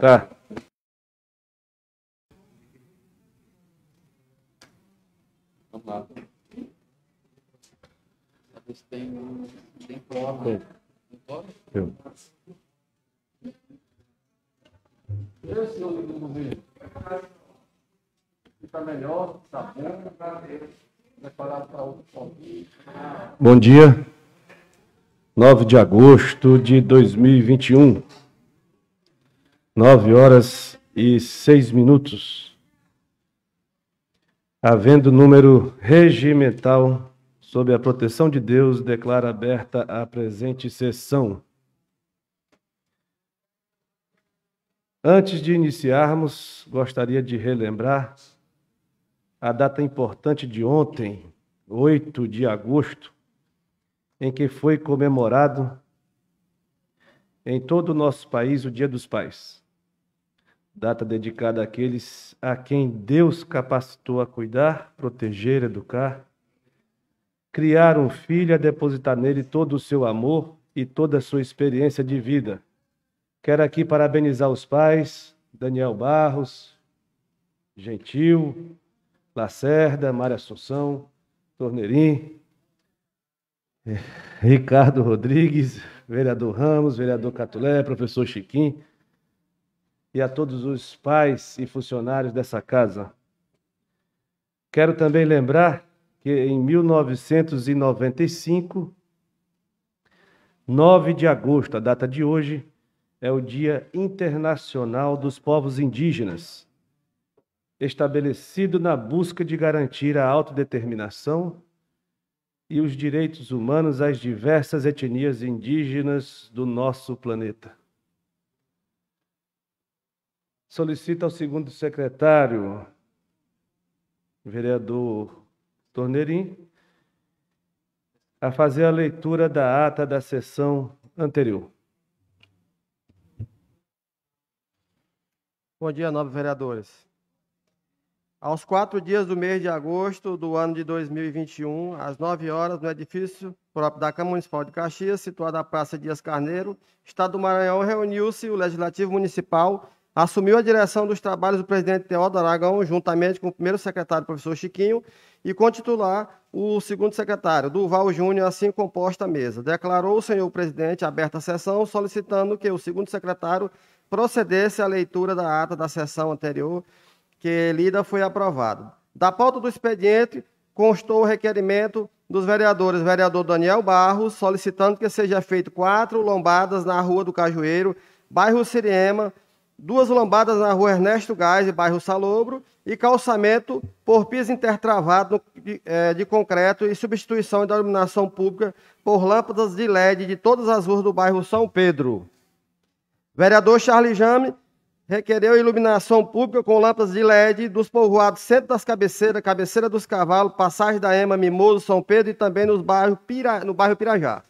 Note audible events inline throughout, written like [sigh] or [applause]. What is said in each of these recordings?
Tá. tá. Vamos lá. tem. Tem prova. Tem prova? Né? Eu. Eu sei o do governo. Fica melhor, tá bom, preparado para outro convite. Bom dia. 9 de agosto de 2021. Nove horas e seis minutos. Havendo número regimental, sob a proteção de Deus, declara aberta a presente sessão. Antes de iniciarmos, gostaria de relembrar a data importante de ontem, 8 de agosto, em que foi comemorado em todo o nosso país o Dia dos Pais data dedicada àqueles a quem Deus capacitou a cuidar, proteger, educar, criar um filho, a é depositar nele todo o seu amor e toda a sua experiência de vida. Quero aqui parabenizar os pais, Daniel Barros, Gentil, Lacerda, Mária Assunção, Torneirim, eh, Ricardo Rodrigues, vereador Ramos, vereador Catulé, professor Chiquim, e a todos os pais e funcionários dessa casa. Quero também lembrar que em 1995, 9 de agosto, a data de hoje, é o Dia Internacional dos Povos Indígenas, estabelecido na busca de garantir a autodeterminação e os direitos humanos às diversas etnias indígenas do nosso planeta solicita ao segundo secretário, vereador Torneirim, a fazer a leitura da ata da sessão anterior. Bom dia, nobres vereadores. Aos quatro dias do mês de agosto do ano de 2021, às nove horas, no edifício próprio da Câmara Municipal de Caxias, situado na Praça Dias Carneiro, Estado do Maranhão, reuniu-se o Legislativo Municipal assumiu a direção dos trabalhos do presidente Teodoro Aragão, juntamente com o primeiro secretário, professor Chiquinho, e com o titular, o segundo secretário, Duval Júnior, assim composta a mesa. Declarou o senhor presidente aberta a sessão, solicitando que o segundo secretário procedesse à leitura da ata da sessão anterior, que lida foi aprovada. Da pauta do expediente, constou o requerimento dos vereadores, vereador Daniel Barros, solicitando que seja feito quatro lombadas na Rua do Cajueiro, bairro Siriema, duas lambadas na rua Ernesto Gás, bairro Salobro, e calçamento por piso intertravado eh, de, concreto e substituição da iluminação pública por lâmpadas de LED de todas as ruas do bairro São Pedro. Vereador Charles Jame requereu iluminação pública com lâmpadas de LED dos povoados Centro das Cabeceiras, Cabeceira dos Cavalos, Passagem da Ema, Mimoso, São Pedro e também nos Pira, no bairro Pirajá.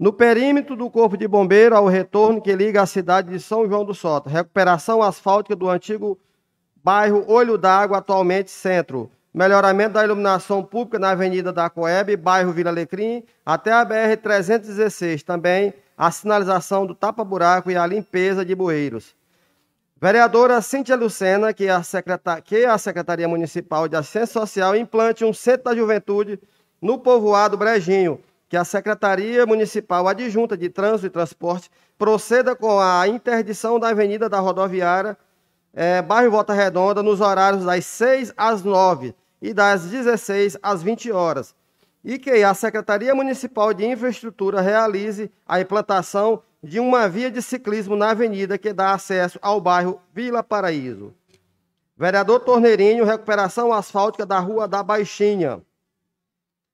No perímetro do Corpo de Bombeiro, ao retorno que liga a cidade de São João do Sota. Recuperação asfáltica do antigo bairro Olho d'Água, atualmente centro. Melhoramento da iluminação pública na Avenida da Coeb, bairro Vila Alecrim, até a BR-316. Também a sinalização do tapa-buraco e a limpeza de bueiros. Vereadora Cíntia Lucena, que é a, secretar... que é a Secretaria Municipal de Assistência Social implante um centro da juventude no povoado Brejinho que a Secretaria Municipal Adjunta de Trânsito e Transporte proceda com a interdição da Avenida da Rodoviária, é, bairro Volta Redonda, nos horários das 6 às 9 e das 16 às 20 horas. E que a Secretaria Municipal de Infraestrutura realize a implantação de uma via de ciclismo na avenida que dá acesso ao bairro Vila Paraíso. Vereador Torneirinho, recuperação asfáltica da Rua da Baixinha.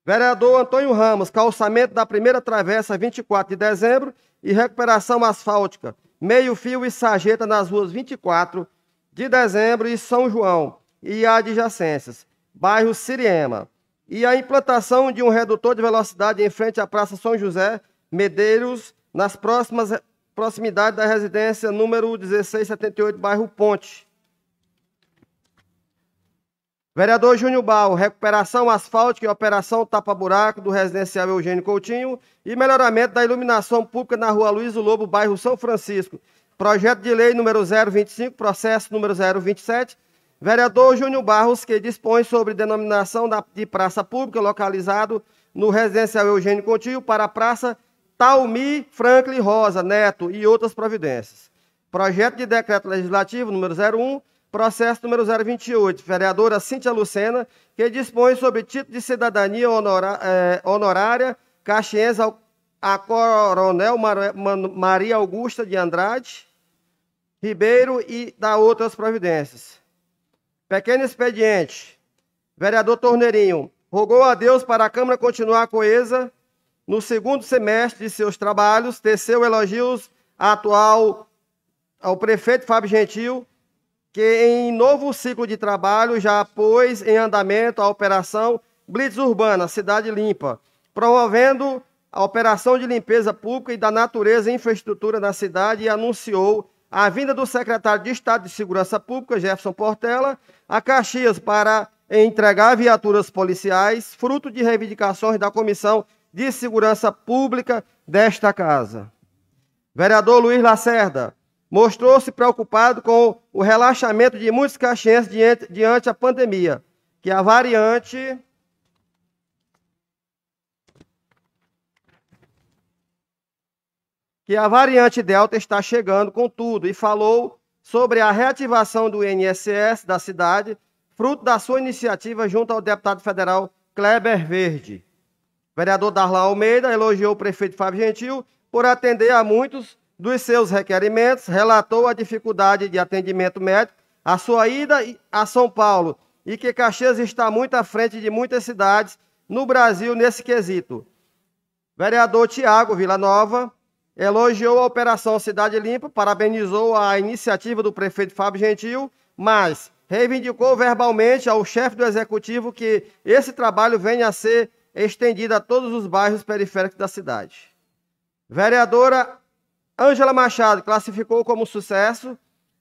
Vereador Antônio Ramos, calçamento da primeira travessa 24 de dezembro e recuperação asfáltica, meio-fio e sarjeta nas ruas 24 de dezembro e São João e adjacências, bairro Siriema. E a implantação de um redutor de velocidade em frente à Praça São José Medeiros, nas próximas proximidades da residência número 1678, bairro Ponte. Vereador Júnior Bal, recuperação asfáltica e operação tapa-buraco do residencial Eugênio Coutinho e melhoramento da iluminação pública na rua Luiz Lobo, bairro São Francisco. Projeto de lei número 025, processo número 027. Vereador Júnior Barros, que dispõe sobre denominação da, de praça pública localizado no residencial Eugênio Coutinho para a praça Talmi Franklin Rosa Neto e outras providências. Projeto de decreto legislativo número 01 processo número 028, vereadora Cíntia Lucena, que dispõe sobre título de cidadania honora, eh, honorária caxiense ao, a Coronel Mar, Man, Maria Augusta de Andrade Ribeiro e da outras providências. Pequeno expediente. Vereador Torneirinho rogou a Deus para a Câmara continuar coesa no segundo semestre de seus trabalhos, teceu elogios atual ao prefeito Fábio Gentil que em novo ciclo de trabalho já pôs em andamento a operação Blitz Urbana Cidade Limpa, promovendo a operação de limpeza pública e da natureza e infraestrutura na cidade e anunciou a vinda do secretário de Estado de Segurança Pública, Jefferson Portela, a Caxias para entregar viaturas policiais, fruto de reivindicações da Comissão de Segurança Pública desta Casa. Vereador Luiz Lacerda, Mostrou-se preocupado com o relaxamento de muitos caxienses diante, diante a pandemia, que a variante que a variante Delta está chegando com tudo e falou sobre a reativação do INSS da cidade, fruto da sua iniciativa junto ao deputado federal Kleber Verde. O vereador Darlan Almeida elogiou o prefeito Fábio Gentil por atender a muitos dos seus requerimentos, relatou a dificuldade de atendimento médico, a sua ida a São Paulo e que Caxias está muito à frente de muitas cidades no Brasil nesse quesito. Vereador Tiago Villanova elogiou a Operação Cidade Limpa, parabenizou a iniciativa do prefeito Fábio Gentil, mas reivindicou verbalmente ao chefe do executivo que esse trabalho venha a ser estendido a todos os bairros periféricos da cidade. Vereadora Ângela Machado classificou como sucesso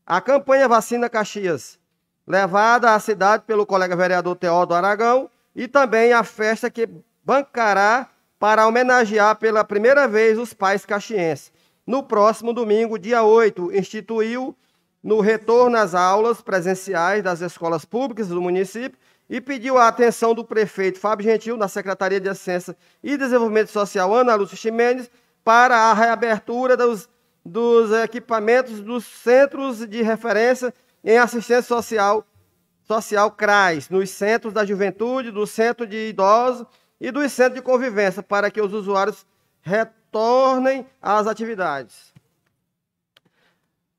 a campanha Vacina Caxias, levada à cidade pelo colega vereador Teodo Aragão, e também a festa que bancará para homenagear pela primeira vez os pais caxienses. No próximo domingo, dia 8, instituiu no retorno às aulas presenciais das escolas públicas do município e pediu a atenção do prefeito Fábio Gentil, da Secretaria de Assistência e Desenvolvimento Social Ana Lúcia Ximenes para a reabertura dos, dos equipamentos dos centros de referência em assistência social, social CRAS, nos centros da juventude, do centro de idosos e dos centros de convivência, para que os usuários retornem às atividades.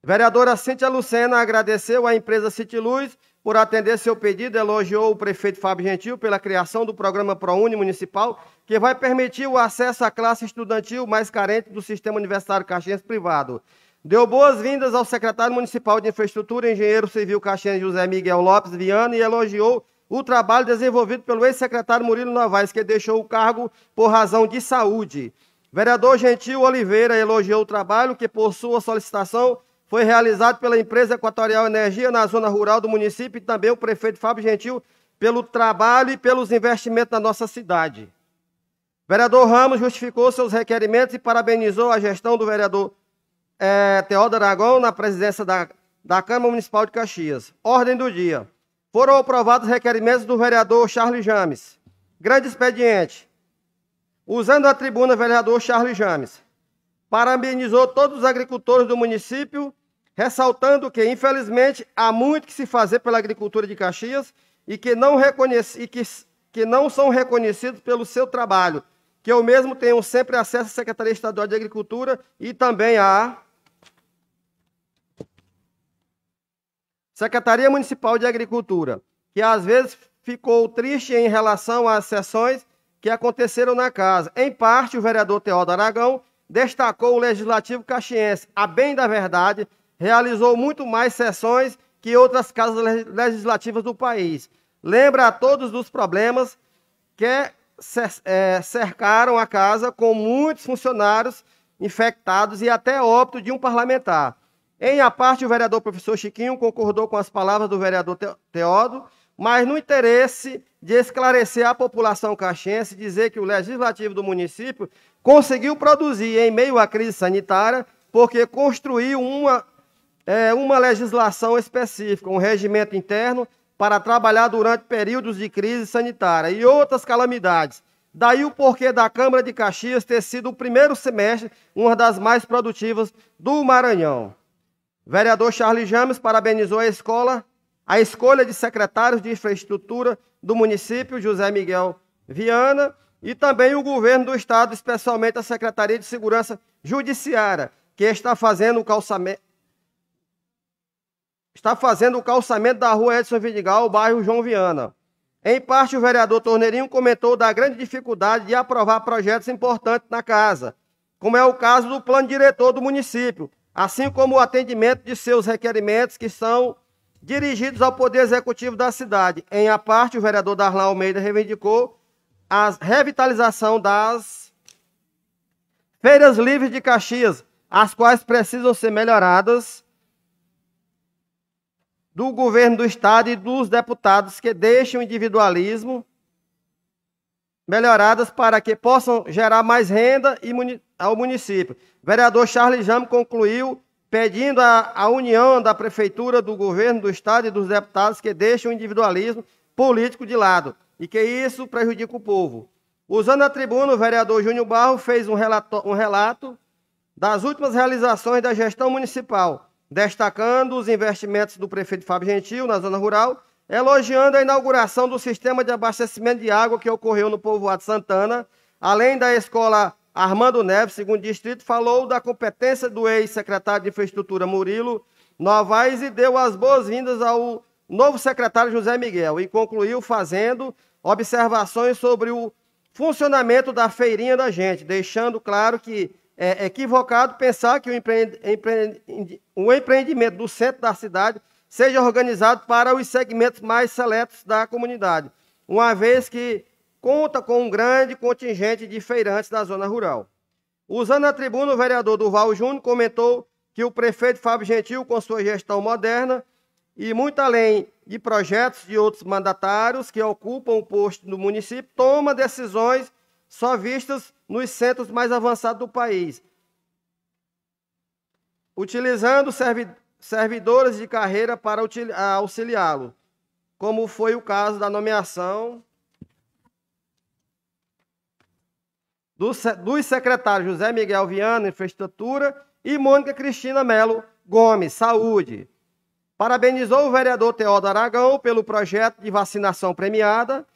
Vereadora Cíntia Lucena agradeceu à empresa Citiluz por atender seu pedido, elogiou o prefeito Fábio Gentil pela criação do programa ProUni Municipal, que vai permitir o acesso à classe estudantil mais carente do sistema universitário caxiense privado. Deu boas-vindas ao secretário municipal de Infraestrutura, engenheiro civil caxiense José Miguel Lopes Viana, e elogiou o trabalho desenvolvido pelo ex-secretário Murilo Novaes, que deixou o cargo por razão de saúde. Vereador Gentil Oliveira elogiou o trabalho que, por sua solicitação, foi realizado pela empresa Equatorial Energia na zona rural do município e também o prefeito Fábio Gentil pelo trabalho e pelos investimentos na nossa cidade. O vereador Ramos justificou seus requerimentos e parabenizou a gestão do vereador é, eh, Teódoro Aragão na presidência da, da Câmara Municipal de Caxias. Ordem do dia. Foram aprovados requerimentos do vereador Charles James. Grande expediente. Usando a tribuna, vereador Charles James. Parabenizou todos os agricultores do município, ressaltando que, infelizmente, há muito que se fazer pela agricultura de Caxias e que não, reconhece, e que, que não são reconhecidos pelo seu trabalho. Que eu mesmo tenho sempre acesso à Secretaria Estadual de Agricultura e também à Secretaria Municipal de Agricultura, que às vezes ficou triste em relação às sessões que aconteceram na casa. Em parte, o vereador Teodoro Aragão destacou o Legislativo Caxiense. A bem da verdade, realizou muito mais sessões que outras casas legislativas do país. Lembra a todos dos problemas que é, cercaram a casa com muitos funcionários infectados e até óbito de um parlamentar. Em a parte, o vereador professor Chiquinho concordou com as palavras do vereador Teodo, mas no interesse de esclarecer a população caxiense, dizer que o legislativo do município conseguiu produzir em meio à crise sanitária porque construiu uma, é, uma legislação específica, um regimento interno para trabalhar durante períodos de crise sanitária e outras calamidades. Daí o porquê da Câmara de Caxias ter sido o primeiro semestre uma das mais produtivas do Maranhão. O vereador Charles James parabenizou a escola, a escolha de secretários de infraestrutura do município, José Miguel Viana, e também o governo do Estado, especialmente a Secretaria de Segurança Judiciária, que está fazendo o calçamento. Está fazendo o calçamento da rua Edson Vidigal, bairro João Viana. Em parte, o vereador Torneirinho comentou da grande dificuldade de aprovar projetos importantes na casa, como é o caso do plano diretor do município, assim como o atendimento de seus requerimentos que são dirigidos ao Poder Executivo da cidade. Em a parte, o vereador Darlan Almeida reivindicou a revitalização das feiras livres de Caxias, as quais precisam ser melhoradas do governo do estado e dos deputados que deixam o individualismo melhoradas para que possam gerar mais renda ao município. O vereador Charles Jame concluiu pedindo a, a união da prefeitura, do governo do estado e dos deputados que deixem o individualismo político de lado e que isso prejudica o povo. Usando a tribuna, o vereador Júnior Barro fez um relato, um relato das últimas realizações da gestão municipal, destacando os investimentos do prefeito Fábio Gentil na zona rural, elogiando a inauguração do sistema de abastecimento de água que ocorreu no povoado Santana, além da escola Armando Neves, segundo distrito, falou da competência do ex-secretário de Infraestrutura Murilo Novaes e deu as boas-vindas ao novo secretário José Miguel e concluiu fazendo observações sobre o funcionamento da feirinha da gente, deixando claro que é equivocado pensar que o, empre... Empre... o empreendimento do centro da cidade seja organizado para os segmentos mais seletos da comunidade, uma vez que conta com um grande contingente de feirantes da zona rural. Usando a tribuna, o vereador Duval Júnior comentou que o prefeito Fábio Gentil, com sua gestão moderna, e muito além de projetos de outros mandatários que ocupam o posto no município, toma decisões só vistas nos centros mais avançados do país, utilizando servidores de carreira para auxiliá-lo, como foi o caso da nomeação dos secretários José Miguel Viana, Infraestrutura, e Mônica Cristina Melo Gomes, Saúde. Parabenizou o vereador Teodoro Aragão pelo projeto de vacinação premiada,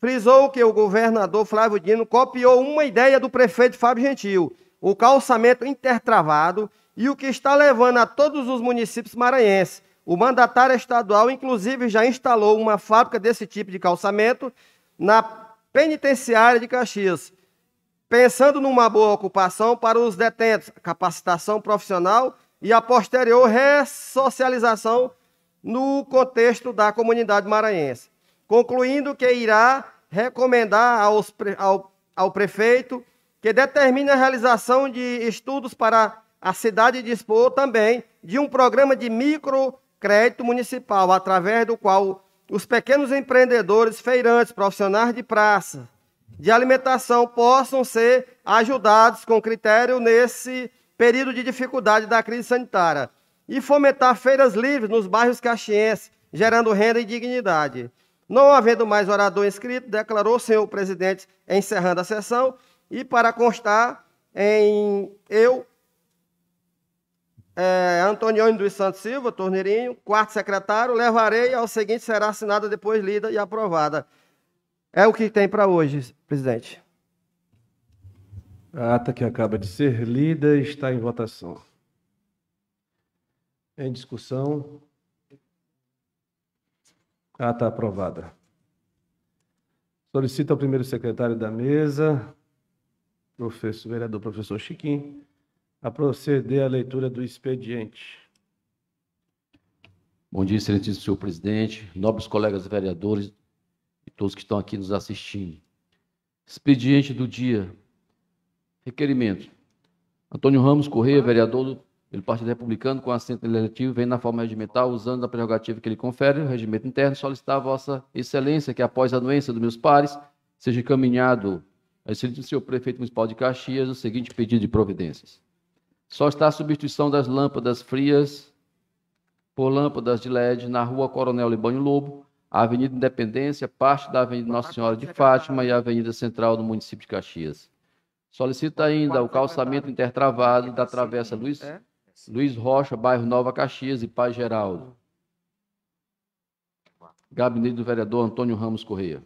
frisou que o governador Flávio Dino copiou uma ideia do prefeito Fábio Gentil, o calçamento intertravado, e o que está levando a todos os municípios maranhenses. O mandatário estadual, inclusive, já instalou uma fábrica desse tipo de calçamento na penitenciária de Caxias, pensando numa boa ocupação para os detentos, capacitação profissional e a posterior ressocialização no contexto da comunidade maranhense, concluindo que irá recomendar aos, ao, ao prefeito que determine a realização de estudos para a cidade dispor também de um programa de microcrédito municipal, através do qual os pequenos empreendedores, feirantes, profissionais de praça, de alimentação possam ser ajudados com critério nesse período de dificuldade da crise sanitária, e fomentar feiras livres nos bairros caxienses, gerando renda e dignidade. Não havendo mais orador inscrito, declarou o senhor presidente, encerrando a sessão, e para constar, em eu, é, Antônio dos Santos Silva, torneirinho, quarto secretário, levarei ao seguinte, será assinada depois lida e aprovada. É o que tem para hoje, presidente. A ata que acaba de ser lida está em votação. Em discussão. Ata aprovada. Solicito ao primeiro secretário da mesa, professor, vereador professor Chiquim, a proceder à leitura do expediente. Bom dia, excelentíssimo senhor presidente, nobres colegas vereadores e todos que estão aqui nos assistindo. Expediente do dia requerimento. Antônio Ramos Corrêa, vereador do Partido Republicano, com assento legislativo, vem na forma regimental, usando a prerrogativa que ele confere, o regimento interno, solicitar a Vossa Excelência que, após a doença dos meus pares, seja encaminhado excelência do senhor prefeito municipal de Caxias o seguinte pedido de providências. Só está a substituição das lâmpadas frias por lâmpadas de LED na rua Coronel Libânio Lobo, Avenida Independência, parte da Avenida Nossa Senhora de Fátima e a Avenida Central do município de Caxias. Solicita ainda o calçamento intertravado da Travessa Luiz, é? Luiz Rocha, bairro Nova Caxias e Pai Geraldo. Gabinete do vereador Antônio Ramos Correia.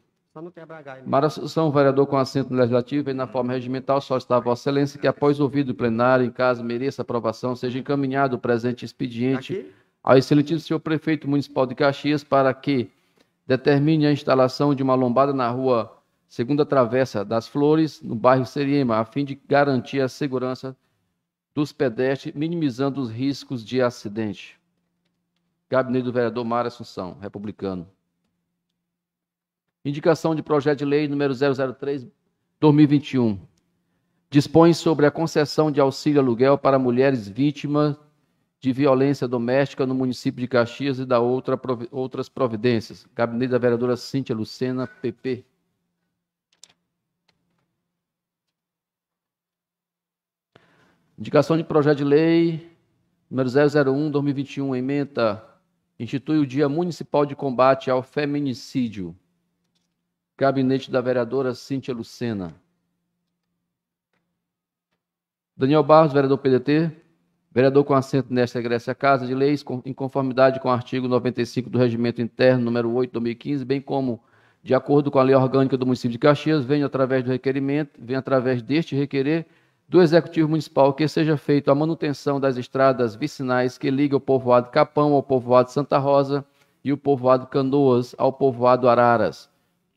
Mara Assunção, vereador com assento Legislativo, e na forma regimental só está Vossa Excelência que, após ouvido o plenário, em caso mereça aprovação, seja encaminhado o presente expediente ao excelentíssimo senhor prefeito municipal de Caxias para que determine a instalação de uma lombada na rua segunda travessa das Flores, no bairro Seriema, a fim de garantir a segurança dos pedestres, minimizando os riscos de acidente. Gabinete do vereador Mário Assunção, republicano. Indicação de projeto de lei número 003-2021. Dispõe sobre a concessão de auxílio aluguel para mulheres vítimas de violência doméstica no município de Caxias e da outra, outras providências. Gabinete da vereadora Cíntia Lucena, PP. Indicação de projeto de lei número 001/2021, ementa institui o Dia Municipal de Combate ao Feminicídio. Gabinete da vereadora Cíntia Lucena. Daniel Barros, vereador PDT, vereador com assento nesta egressa Casa de Leis, com, em conformidade com o artigo 95 do Regimento Interno, número 8, 2015, bem como de acordo com a Lei Orgânica do Município de Caxias, vem através do requerimento, vem através deste requerer do Executivo Municipal que seja feita a manutenção das estradas vicinais que ligam o povoado Capão ao povoado Santa Rosa e o povoado Canoas ao povoado Araras,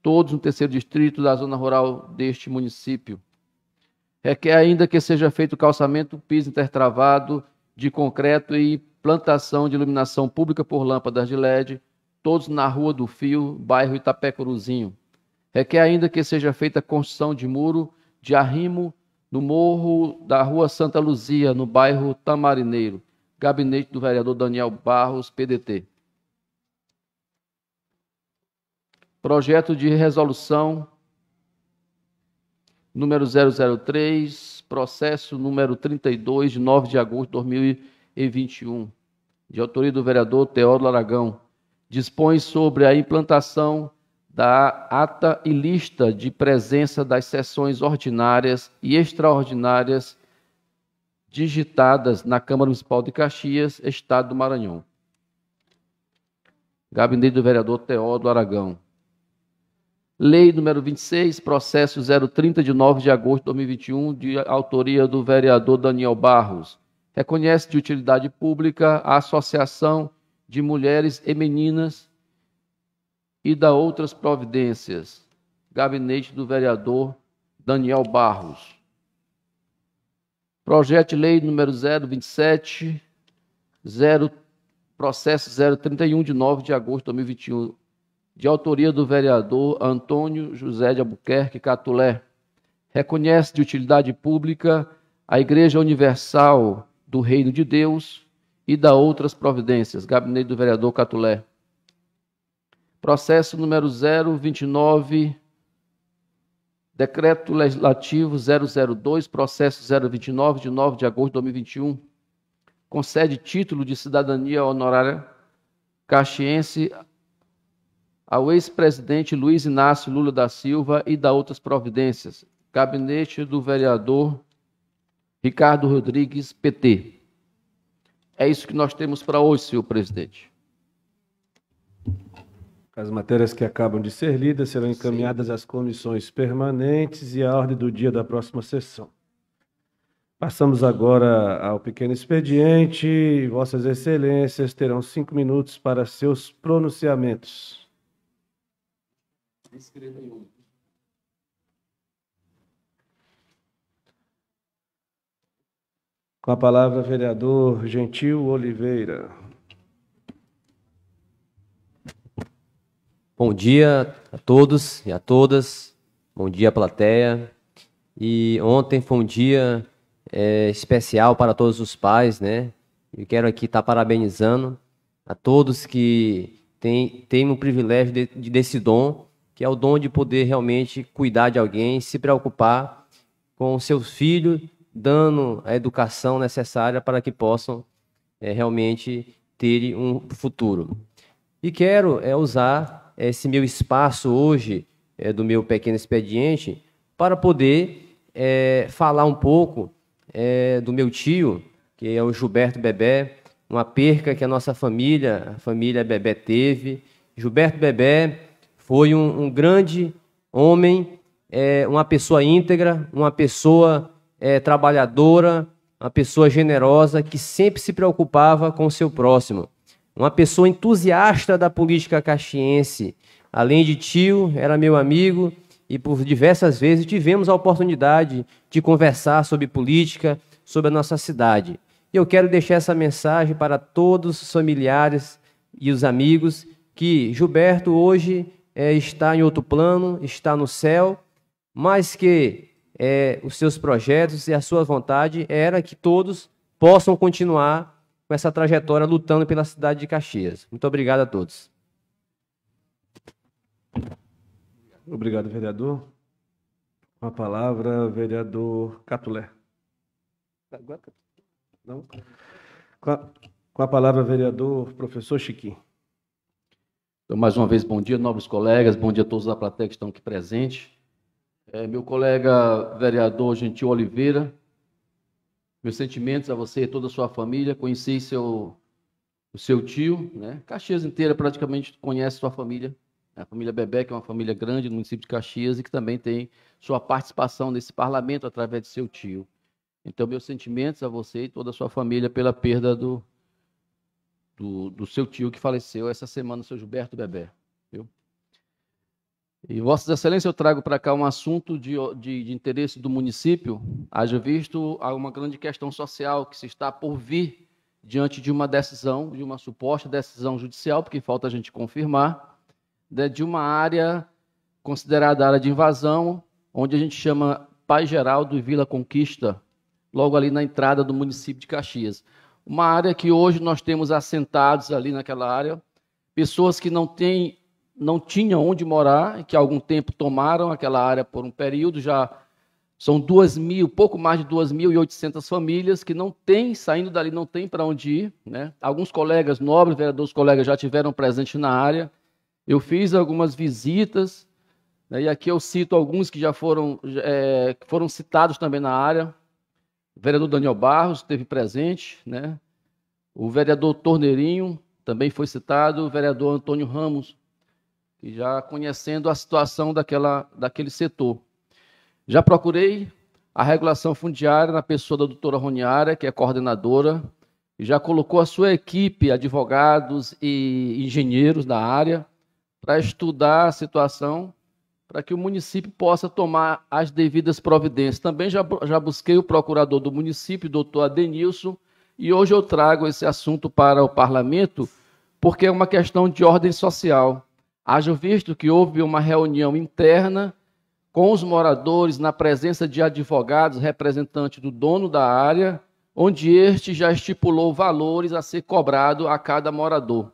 todos no terceiro distrito da zona rural deste município. Requer ainda que seja feito o calçamento piso intertravado de concreto e plantação de iluminação pública por lâmpadas de LED, todos na Rua do Fio, bairro Itapé Coruzinho. Requer ainda que seja feita a construção de muro de arrimo no morro da Rua Santa Luzia, no bairro Tamarineiro. Gabinete do vereador Daniel Barros, PDT. Projeto de resolução número 003, processo número 32, de 9 de agosto de 2021, de autoria do vereador Teodoro Aragão, dispõe sobre a implantação da ata e lista de presença das sessões ordinárias e extraordinárias digitadas na Câmara Municipal de Caxias, Estado do Maranhão. Gabinete do vereador Teodoro Aragão. Lei número 26, processo 030 de 9 de agosto de 2021, de autoria do vereador Daniel Barros. Reconhece de utilidade pública a Associação de Mulheres e Meninas e da outras providências. Gabinete do vereador Daniel Barros. Projeto de lei número 027 0 processo 031 de 9 de agosto de 2021, de autoria do vereador Antônio José de Albuquerque Catulé. Reconhece de utilidade pública a Igreja Universal do Reino de Deus e da outras providências. Gabinete do vereador Catulé processo número 029, decreto legislativo 002, processo 029, de 9 de agosto de 2021, concede título de cidadania honorária caxiense ao ex-presidente Luiz Inácio Lula da Silva e da outras providências. Gabinete do vereador Ricardo Rodrigues, PT. É isso que nós temos para hoje, senhor presidente. As matérias que acabam de ser lidas serão encaminhadas Sim. às comissões permanentes e à ordem do dia da próxima sessão. Passamos agora ao pequeno expediente. Vossas Excelências terão cinco minutos para seus pronunciamentos. Com a palavra, vereador Gentil Oliveira. Bom dia a todos e a todas. Bom dia, plateia. E ontem foi um dia é, especial para todos os pais, né? Eu quero aqui estar tá parabenizando a todos que têm, têm o privilégio de, de, desse dom, que é o dom de poder realmente cuidar de alguém, se preocupar com o seu filho, dando a educação necessária para que possam é, realmente ter um futuro. E quero é, usar esse meu espaço hoje é, do meu pequeno expediente para poder é, falar um pouco é, do meu tio, que é o Gilberto Bebé, uma perca que a nossa família, a família Bebé teve. Gilberto Bebé foi um, um grande homem, é, uma pessoa íntegra, uma pessoa é, trabalhadora, uma pessoa generosa que sempre se preocupava com o seu próximo uma pessoa entusiasta da política caxiense. Além de tio, era meu amigo e por diversas vezes tivemos a oportunidade de conversar sobre política, sobre a nossa cidade. E eu quero deixar essa mensagem para todos os familiares e os amigos que Gilberto hoje é, está em outro plano, está no céu, mas que é, os seus projetos e a sua vontade era que todos possam continuar com essa trajetória lutando pela cidade de Caxias. Muito obrigado a todos. Obrigado, vereador. Com a palavra, vereador Catulé. Não. Com a, com a palavra, vereador professor Chiquinho. Então, mais uma vez, bom dia, novos colegas, bom dia a todos da plateia que estão aqui presentes. É, meu colega vereador Gentil Oliveira meus sentimentos a você e toda a sua família. Conheci seu, o seu tio, né? Caxias inteira praticamente conhece sua família. A família Bebé, que é uma família grande no município de Caxias e que também tem sua participação nesse parlamento através de seu tio. Então, meus sentimentos a você e toda a sua família pela perda do, do, do seu tio que faleceu essa semana, o seu Gilberto Bebé. E Vossa Excelência, eu trago para cá um assunto de, de, de, interesse do município, haja visto a uma grande questão social que se está por vir diante de uma decisão, de uma suposta decisão judicial, porque falta a gente confirmar, de, né, de uma área considerada área de invasão, onde a gente chama Pai Geraldo e Vila Conquista, logo ali na entrada do município de Caxias. Uma área que hoje nós temos assentados ali naquela área, pessoas que não têm não tinham onde morar, que há algum tempo tomaram aquela área por um período, já são duas mil, pouco mais de 2.800 famílias que não têm, saindo dali, não têm para onde ir. Né? Alguns colegas, nobres vereadores colegas, já tiveram presente na área. Eu fiz algumas visitas, né? e aqui eu cito alguns que já foram, é, foram citados também na área. O vereador Daniel Barros esteve presente, né? o vereador Torneirinho também foi citado, o vereador Antônio Ramos e já conhecendo a situação daquela, daquele setor. Já procurei a regulação fundiária na pessoa da doutora Roniara, que é coordenadora, e já colocou a sua equipe, advogados e engenheiros da área, para estudar a situação, para que o município possa tomar as devidas providências. Também já, já busquei o procurador do município, doutor Adenilson, e hoje eu trago esse assunto para o parlamento, porque é uma questão de ordem social. Haja visto que houve uma reunião interna com os moradores na presença de advogados representantes do dono da área, onde este já estipulou valores a ser cobrado a cada morador.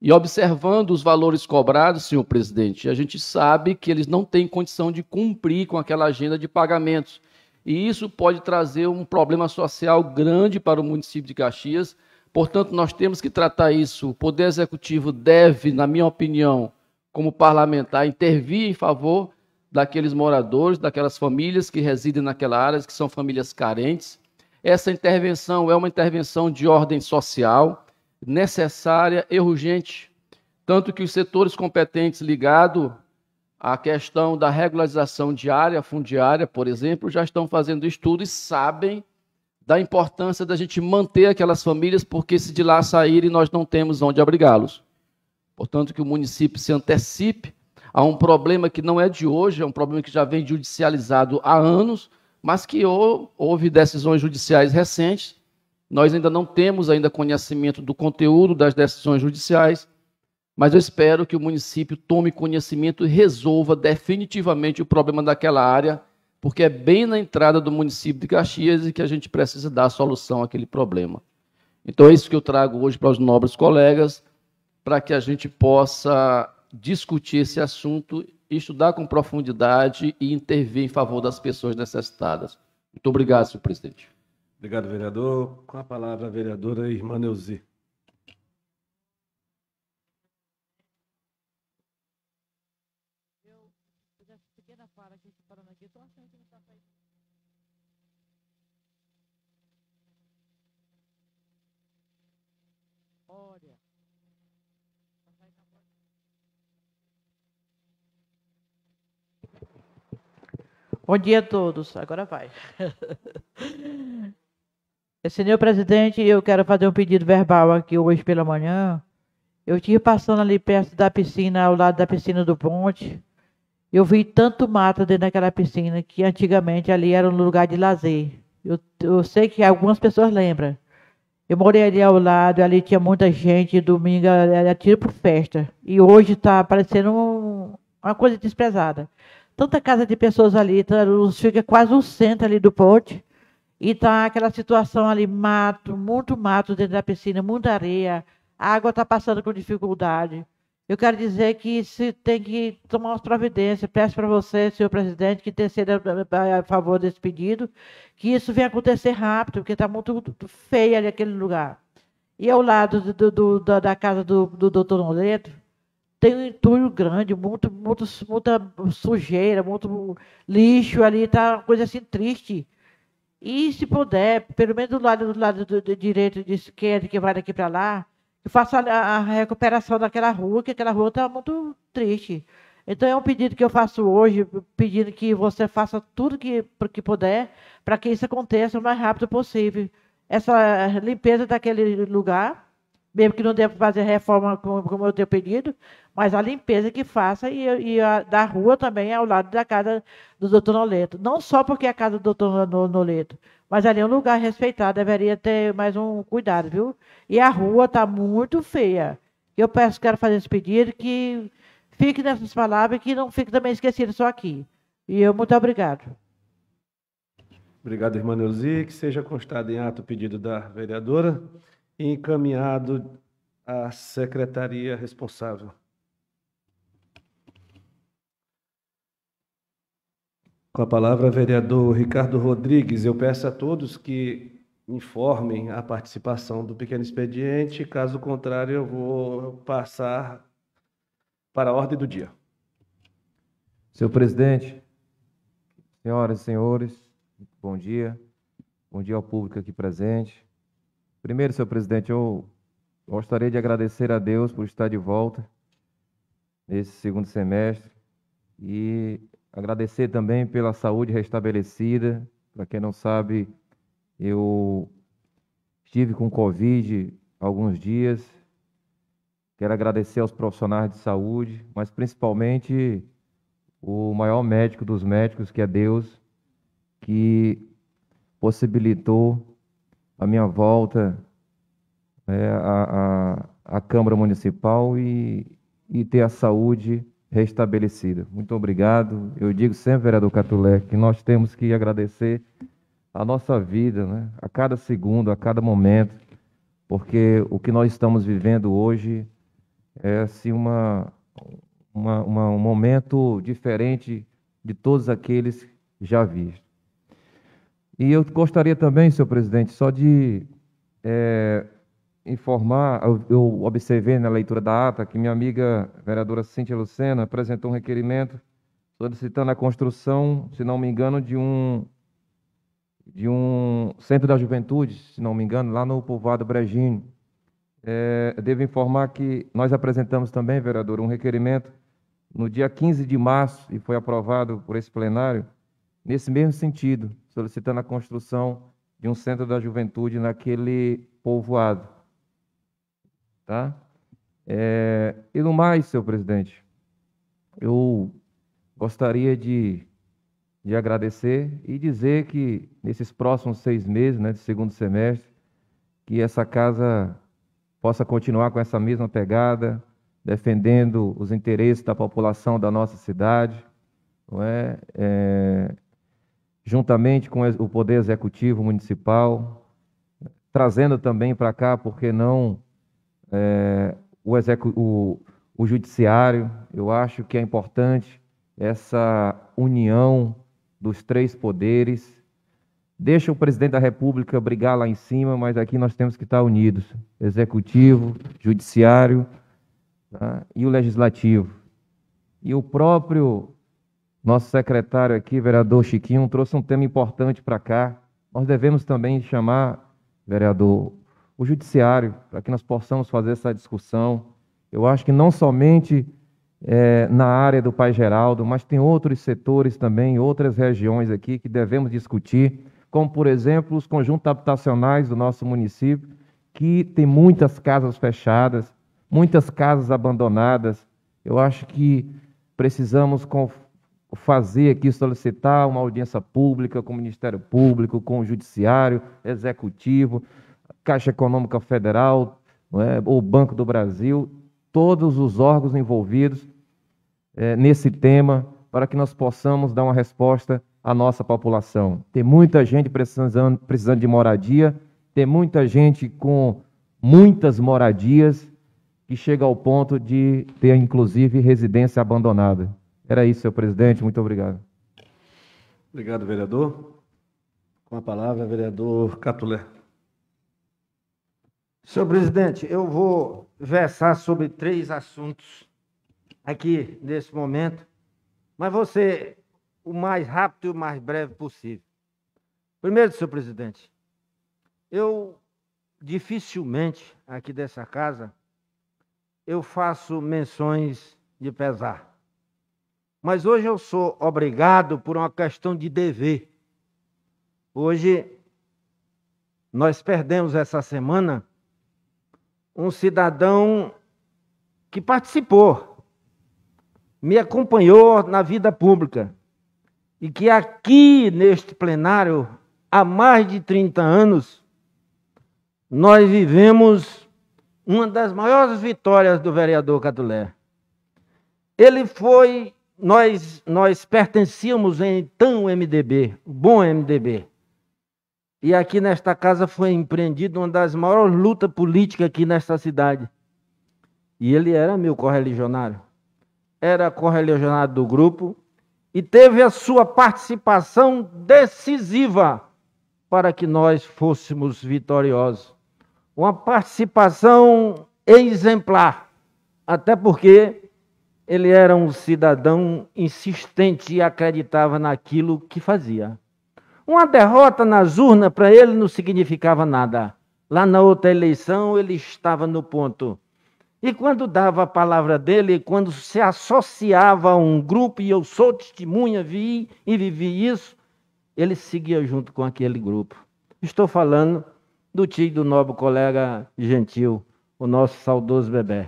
E observando os valores cobrados, senhor presidente, a gente sabe que eles não têm condição de cumprir com aquela agenda de pagamentos. E isso pode trazer um problema social grande para o município de Caxias, Portanto, nós temos que tratar isso. O Poder Executivo deve, na minha opinião, como parlamentar, intervir em favor daqueles moradores, daquelas famílias que residem naquela área, que são famílias carentes. Essa intervenção é uma intervenção de ordem social, necessária e urgente, tanto que os setores competentes ligados à questão da regularização diária, fundiária, por exemplo, já estão fazendo estudos e sabem da importância da gente manter aquelas famílias, porque se de lá saírem, nós não temos onde abrigá-los. Portanto, que o município se antecipe a um problema que não é de hoje, é um problema que já vem judicializado há anos, mas que houve decisões judiciais recentes. Nós ainda não temos ainda conhecimento do conteúdo das decisões judiciais, mas eu espero que o município tome conhecimento e resolva definitivamente o problema daquela área porque é bem na entrada do município de Caxias e que a gente precisa dar solução àquele problema. Então é isso que eu trago hoje para os nobres colegas, para que a gente possa discutir esse assunto, estudar com profundidade e intervir em favor das pessoas necessitadas. Muito obrigado, senhor presidente. Obrigado, vereador. Com a palavra, a vereadora Irmã Neuzi. Bom dia a todos. Agora vai. [laughs] Senhor presidente, eu quero fazer um pedido verbal aqui hoje pela manhã. Eu estive passando ali perto da piscina, ao lado da piscina do ponte. Eu vi tanto mato dentro daquela piscina que antigamente ali era um lugar de lazer. Eu, eu sei que algumas pessoas lembram. Eu morei ali ao lado, ali tinha muita gente, domingo era tiro por festa. E hoje está parecendo um, uma coisa desprezada tanta casa de pessoas ali, Itarus então, fica quase um centro ali do ponte. E tá aquela situação ali, mato, muito mato dentro da piscina, muita areia, a água está passando com dificuldade. Eu quero dizer que se tem que tomar umas providências. Peço para você, senhor presidente, que interceda eh, eh, a favor desse pedido, que isso venha acontecer rápido, porque está muito feio ali aquele lugar. E ao lado do, do, da casa do, do doutor Noleto, tem um entulho grande, muito, muito, muita sujeira, muito lixo ali, tá uma coisa assim triste. E se puder, pelo menos do lado do lado do, do direito de esquerda, que vai daqui para lá, que faça a, a, recuperação daquela rua, que aquela rua está muito triste. Então é um pedido que eu faço hoje, pedindo que você faça tudo que, que puder para que isso aconteça o mais rápido possível. Essa limpeza daquele lugar, mesmo que não deva fazer reforma como, como eu tenho pedido, mas a limpeza que faça e, e a, da rua também ao lado da casa do doutor Noleto. Não só porque é a casa do doutor Noleto, mas ali é um lugar respeitado, deveria ter mais um cuidado, viu? E a rua está muito feia. Eu peço, quero fazer esse pedido, que fique nessas palavras e que não fique também esquecido só aqui. E eu muito obrigado. Obrigado, irmã Neuzi. Que seja constado em ato o pedido da vereadora encaminhado à secretaria responsável. Com a palavra, vereador Ricardo Rodrigues, eu peço a todos que informem a participação do pequeno expediente, caso contrário, eu vou passar para a ordem do dia. Senhor presidente, senhoras e senhores, bom dia. Bom dia ao público aqui presente. Primeiro, senhor presidente, eu gostaria de agradecer a Deus por estar de volta nesse segundo semestre e agradecer também pela saúde restabelecida. Para quem não sabe, eu estive com Covid alguns dias. Quero agradecer aos profissionais de saúde, mas principalmente o maior médico dos médicos, que é Deus, que possibilitou a minha volta é, a, a, a, Câmara Municipal e, e ter a saúde restabelecida. Muito obrigado. Eu digo sempre, vereador Catulé, que nós temos que agradecer a nossa vida, né? a cada segundo, a cada momento, porque o que nós estamos vivendo hoje é assim, uma, uma, uma um momento diferente de todos aqueles já vistos. E eu gostaria também, senhor presidente, só de é, informar, eu, eu, observei na leitura da ata que minha amiga vereadora Cíntia Lucena apresentou um requerimento solicitando a construção, se não me engano, de um de um centro da juventude, se não me engano, lá no povoado Brejinho. É, devo informar que nós apresentamos também, vereador, um requerimento no dia 15 de março e foi aprovado por esse plenário nesse mesmo sentido, solicitando a construção de um centro da juventude naquele povoado. Tá? É, e no mais, senhor presidente, eu gostaria de, de agradecer e dizer que nesses próximos seis meses, né, de segundo semestre, que essa casa possa continuar com essa mesma pegada, defendendo os interesses da população da nossa cidade, não é? é juntamente com o Poder Executivo Municipal, trazendo também para cá, por que não, é, o, o, o Judiciário. Eu acho que é importante essa união dos três poderes. Deixa o presidente da República brigar lá em cima, mas aqui nós temos que estar unidos: Executivo, Judiciário tá? e o Legislativo. E o próprio nosso secretário aqui, vereador Chiquinho, trouxe um tema importante para cá. Nós devemos também chamar, vereador, o judiciário, para que nós possamos fazer essa discussão. Eu acho que não somente é, na área do Pai Geraldo, mas tem outros setores também, outras regiões aqui que devemos discutir, como, por exemplo, os conjuntos habitacionais do nosso município, que tem muitas casas fechadas, muitas casas abandonadas. Eu acho que precisamos, com fazer aqui, solicitar uma audiência pública com o Ministério Público, com o Judiciário, Executivo, Caixa Econômica Federal, é? Banco do Brasil, todos os órgãos envolvidos é, nesse tema, para que nós possamos dar uma resposta à nossa população. Tem muita gente precisando, precisando de moradia, tem muita gente com muitas moradias que chega ao ponto de ter, inclusive, residência abandonada. Era isso, senhor presidente. Muito obrigado. Obrigado, vereador. Com a palavra, vereador Catulé. Senhor presidente, eu vou versar sobre três assuntos aqui nesse momento, mas você o mais rápido e o mais breve possível. Primeiro, senhor presidente, eu dificilmente aqui dessa casa eu faço menções de pesar. Mas hoje eu sou obrigado por uma questão de dever. Hoje nós perdemos essa semana um cidadão que participou, me acompanhou na vida pública e que aqui neste plenário, há mais de 30 anos, nós vivemos uma das maiores vitórias do vereador Catulé. Ele foi nós, nós pertencíamos então ao MDB, o bom MDB. E aqui nesta casa foi empreendida uma das maiores lutas políticas aqui nesta cidade. E ele era meu correligionário. Era correligionário do grupo e teve a sua participação decisiva para que nós fôssemos vitoriosos. Uma participação exemplar, até porque ele era um cidadão insistente e acreditava naquilo que fazia. Uma derrota nas urnas para ele não significava nada. Lá na outra eleição, ele estava no ponto. E quando dava a palavra dele, quando se associava a um grupo, e eu sou testemunha, vi e vivi isso, ele seguia junto com aquele grupo. Estou falando do tio do nobre colega gentil, o nosso saudoso bebê.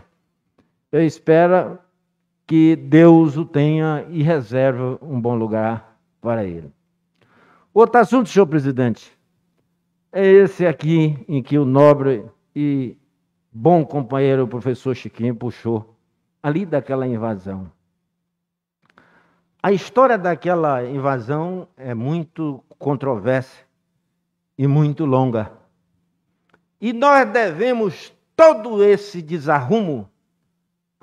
Eu espero que Deus o tenha e reserve um bom lugar para ele. Outro assunto, senhor presidente, é esse aqui em que o nobre e bom companheiro professor Chiquinho puxou, ali daquela invasão. A história daquela invasão é muito controversa e muito longa. E nós devemos todo esse desarrumo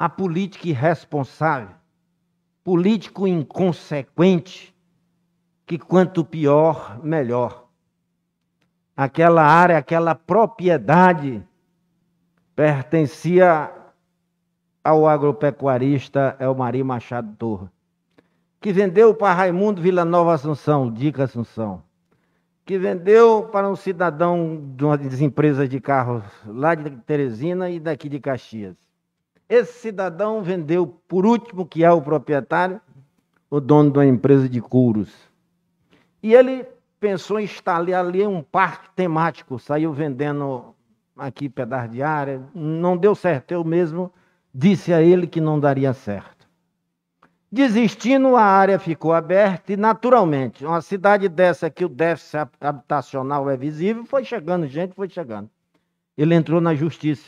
a política irresponsável, político inconsequente, que quanto pior, melhor. Aquela área, aquela propriedade pertencia ao agropecuarista Elmari Machado Torra, que vendeu para Raimundo Vila Nova Assunção, Dica Assunção, que vendeu para um cidadão de uma das empresas de carros lá de Teresina e daqui de Caxias esse cidadão vendeu por último, que é o proprietário, o dono de uma empresa de couros. E ele pensou em instalar ali um parque temático, saiu vendendo aqui pedaço de área, não deu certo. Eu mesmo disse a ele que não daria certo. Desistindo, a área ficou aberta e, naturalmente, uma cidade dessa que o déficit habitacional é visível, foi chegando gente, foi chegando. Ele entrou na justiça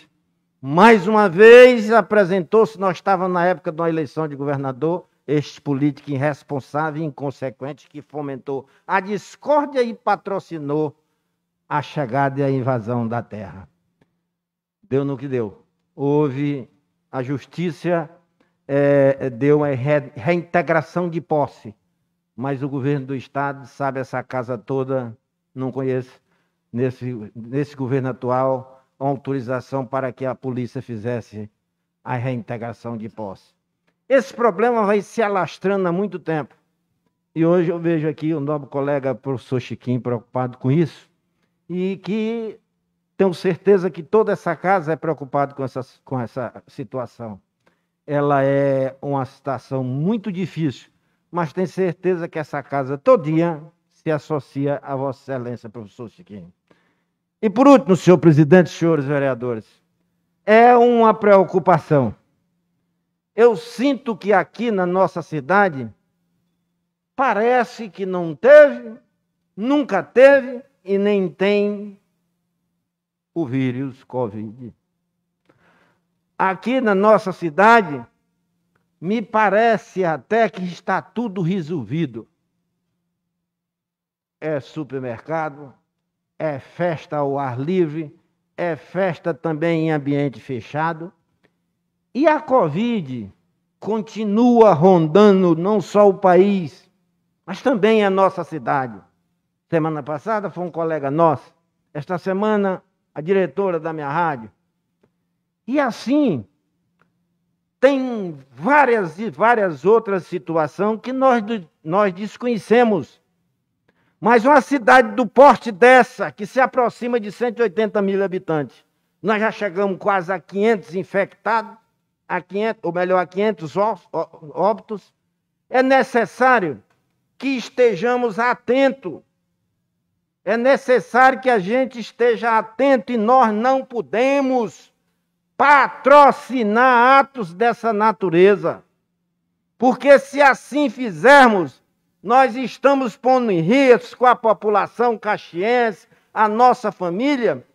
mais uma vez apresentou-se, nós estávamos na época de uma eleição de governador, este político irresponsável e inconsequente que fomentou a discórdia e patrocinou a chegada e a invasão da terra. Deu no que deu. Houve a justiça, é, é deu a reintegração de posse, mas o governo do Estado sabe essa casa toda, não conhece, nesse, nesse governo atual, autorização para que a polícia fizesse a reintegração de posse. Esse problema vai se alastrando há muito tempo. E hoje eu vejo aqui o nobre colega professor Chiquinho preocupado com isso e que tenho certeza que toda essa casa é preocupada com essa, com essa situação. Ela é uma situação muito difícil, mas tenho certeza que essa casa todinha se associa a Vossa Excelência, professor Chiquinho. E por último, senhor presidente, senhores vereadores, é uma preocupação. Eu sinto que aqui na nossa cidade parece que não teve, nunca teve e nem tem o vírus Covid. Aqui na nossa cidade, me parece até que está tudo resolvido. É supermercado, é festa ao ar livre, é festa também em ambiente fechado. E a Covid continua rondando não só o país, mas também a nossa cidade. Semana passada foi um colega nosso, esta semana a diretora da minha rádio. E assim, tem várias e várias outras situações que nós, nós desconhecemos mas uma cidade do porte dessa, que se aproxima de 180 mil habitantes, nós já chegamos quase a 500 infectados, a 500, ou melhor, a 500 óbitos. É necessário que estejamos atentos. É necessário que a gente esteja atento e nós não podemos patrocinar atos dessa natureza. Porque se assim fizermos, nós estamos pondo em risco com a população caxiense, a nossa família,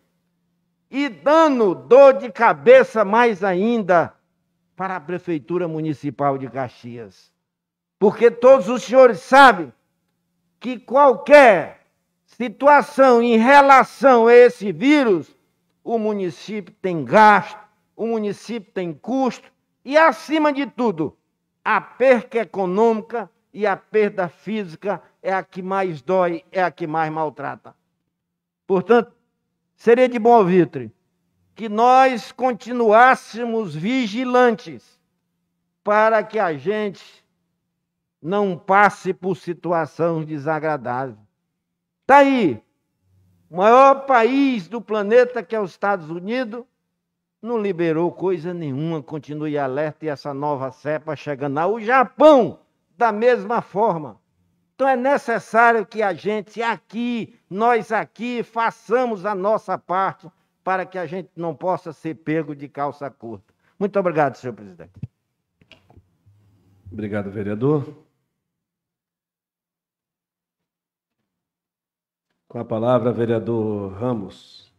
e dando dor de cabeça mais ainda para a Prefeitura Municipal de Caxias. Porque todos os senhores sabem que qualquer situação em relação a esse vírus, o município tem gasto, o município tem custo e, acima de tudo, a perca econômica e a perda física é a que mais dói, é a que mais maltrata. Portanto, seria de bom alvitre que nós continuássemos vigilantes para que a gente não passe por situação desagradável. Está aí, o maior país do planeta, que é os Estados Unidos, não liberou coisa nenhuma, continue alerta e essa nova cepa chegando. O Japão da mesma forma. Então é necessário que a gente aqui, nós aqui, façamos a nossa parte para que a gente não possa ser pego de calça curta. Muito obrigado, senhor presidente. Obrigado, vereador. Com a palavra, vereador Ramos.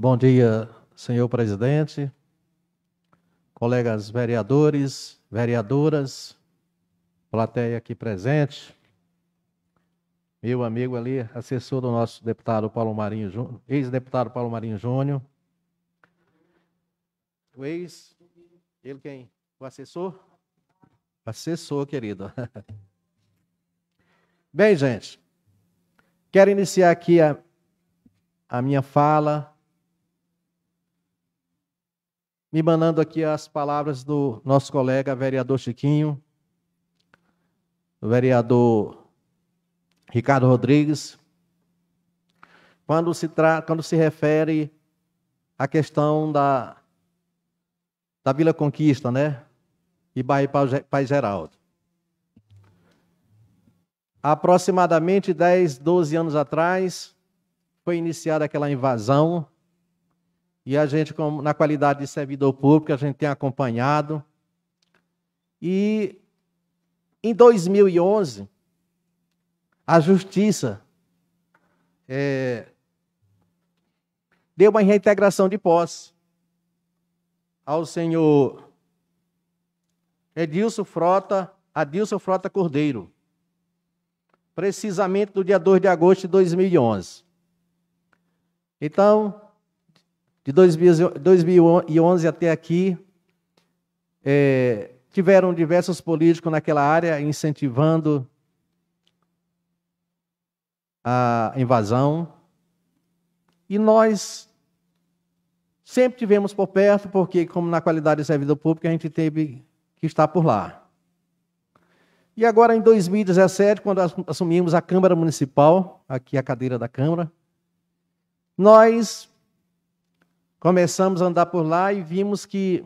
Bom dia, senhor presidente, colegas vereadores, vereadoras, plateia aqui presente, meu amigo ali, assessor do nosso deputado Paulo Marinho Júnior, ex-deputado Paulo Marinho Júnior, o ex, ele quem? O assessor? Assessor, querido. [laughs] Bem, gente, quero iniciar aqui a, a minha fala me mandando aqui as palavras do nosso colega vereador Chiquinho, do vereador Ricardo Rodrigues, quando se, tra... quando se refere à questão da, da Vila Conquista, né? E bairro Pai Geraldo. Aproximadamente 10, 12 anos atrás, foi iniciada aquela invasão e a gente, como na qualidade de servidor público, a gente tem acompanhado. E em 2011, a Justiça é, deu uma reintegração de posse ao senhor Edilson Frota, Adilson Frota Cordeiro, precisamente no dia 2 de agosto de 2011. Então, de 2011 até aqui, é, tiveram diversos políticos naquela área incentivando a invasão. E nós sempre tivemos por perto, porque, como na qualidade de servidor público, a gente teve que estar por lá. E agora, em 2017, quando assumimos a Câmara Municipal, aqui a cadeira da Câmara, nós Começamos a andar por lá e vimos que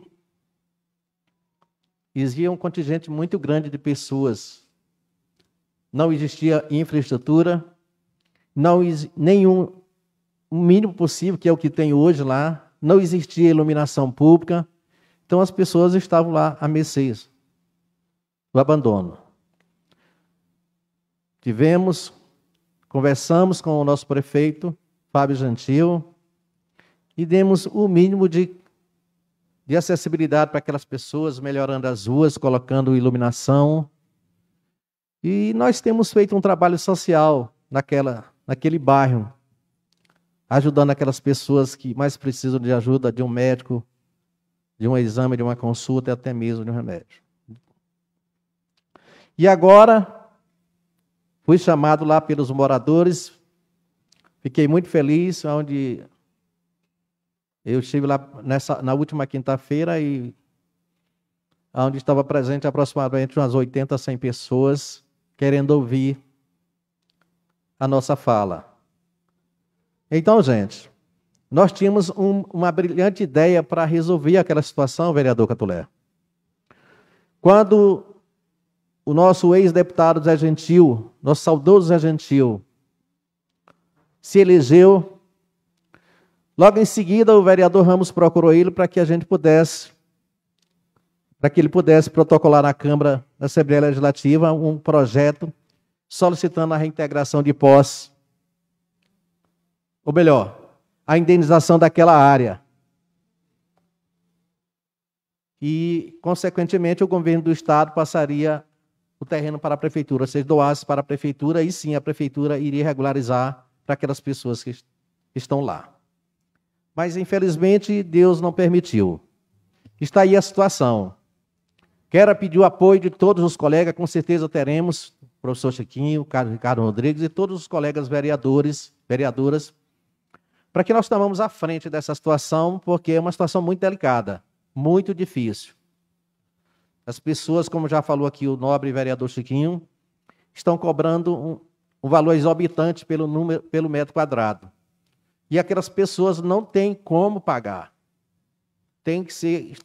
existia um contingente muito grande de pessoas. Não existia infraestrutura, não nenhum mínimo possível, que é o que tem hoje lá, não existia iluminação pública, então as pessoas estavam lá a mercês do abandono. Tivemos, conversamos com o nosso prefeito, Fábio Gentil, e demos o mínimo de, de acessibilidade para aquelas pessoas, melhorando as ruas, colocando iluminação. E nós temos feito um trabalho social naquela, naquele bairro, ajudando aquelas pessoas que mais precisam de ajuda de um médico, de um exame, de uma consulta e até mesmo de um remédio. E agora, fui chamado lá pelos moradores, fiquei muito feliz, onde eu estive lá nessa, na última quinta-feira e onde estava presente aproximadamente umas 80, 100 pessoas querendo ouvir a nossa fala. Então, gente, nós tínhamos um, uma brilhante ideia para resolver aquela situação, vereador Catulé. Quando o nosso ex-deputado Zé Gentil, nosso saudoso Zé Gentil, se elegeu Logo em seguida, o vereador Ramos procurou ele para que a gente pudesse, para que ele pudesse protocolar na Câmara, da Assembleia Legislativa, um projeto solicitando a reintegração de posse, ou melhor, a indenização daquela área. E, consequentemente, o governo do Estado passaria o terreno para a prefeitura, se doasse para a prefeitura, e sim a prefeitura iria regularizar para aquelas pessoas que estão lá mas infelizmente Deus não permitiu. Está aí a situação. Quero pedir o apoio de todos os colegas, com certeza teremos, professor Chiquinho, Ricardo Rodrigues e todos os colegas vereadores, vereadoras, para que nós tomamos à frente dessa situação, porque é uma situação muito delicada, muito difícil. As pessoas, como já falou aqui o nobre vereador Chiquinho, estão cobrando um, um valor exorbitante pelo, número, pelo metro quadrado. E aquelas pessoas não têm como pagar. Tem que, ser,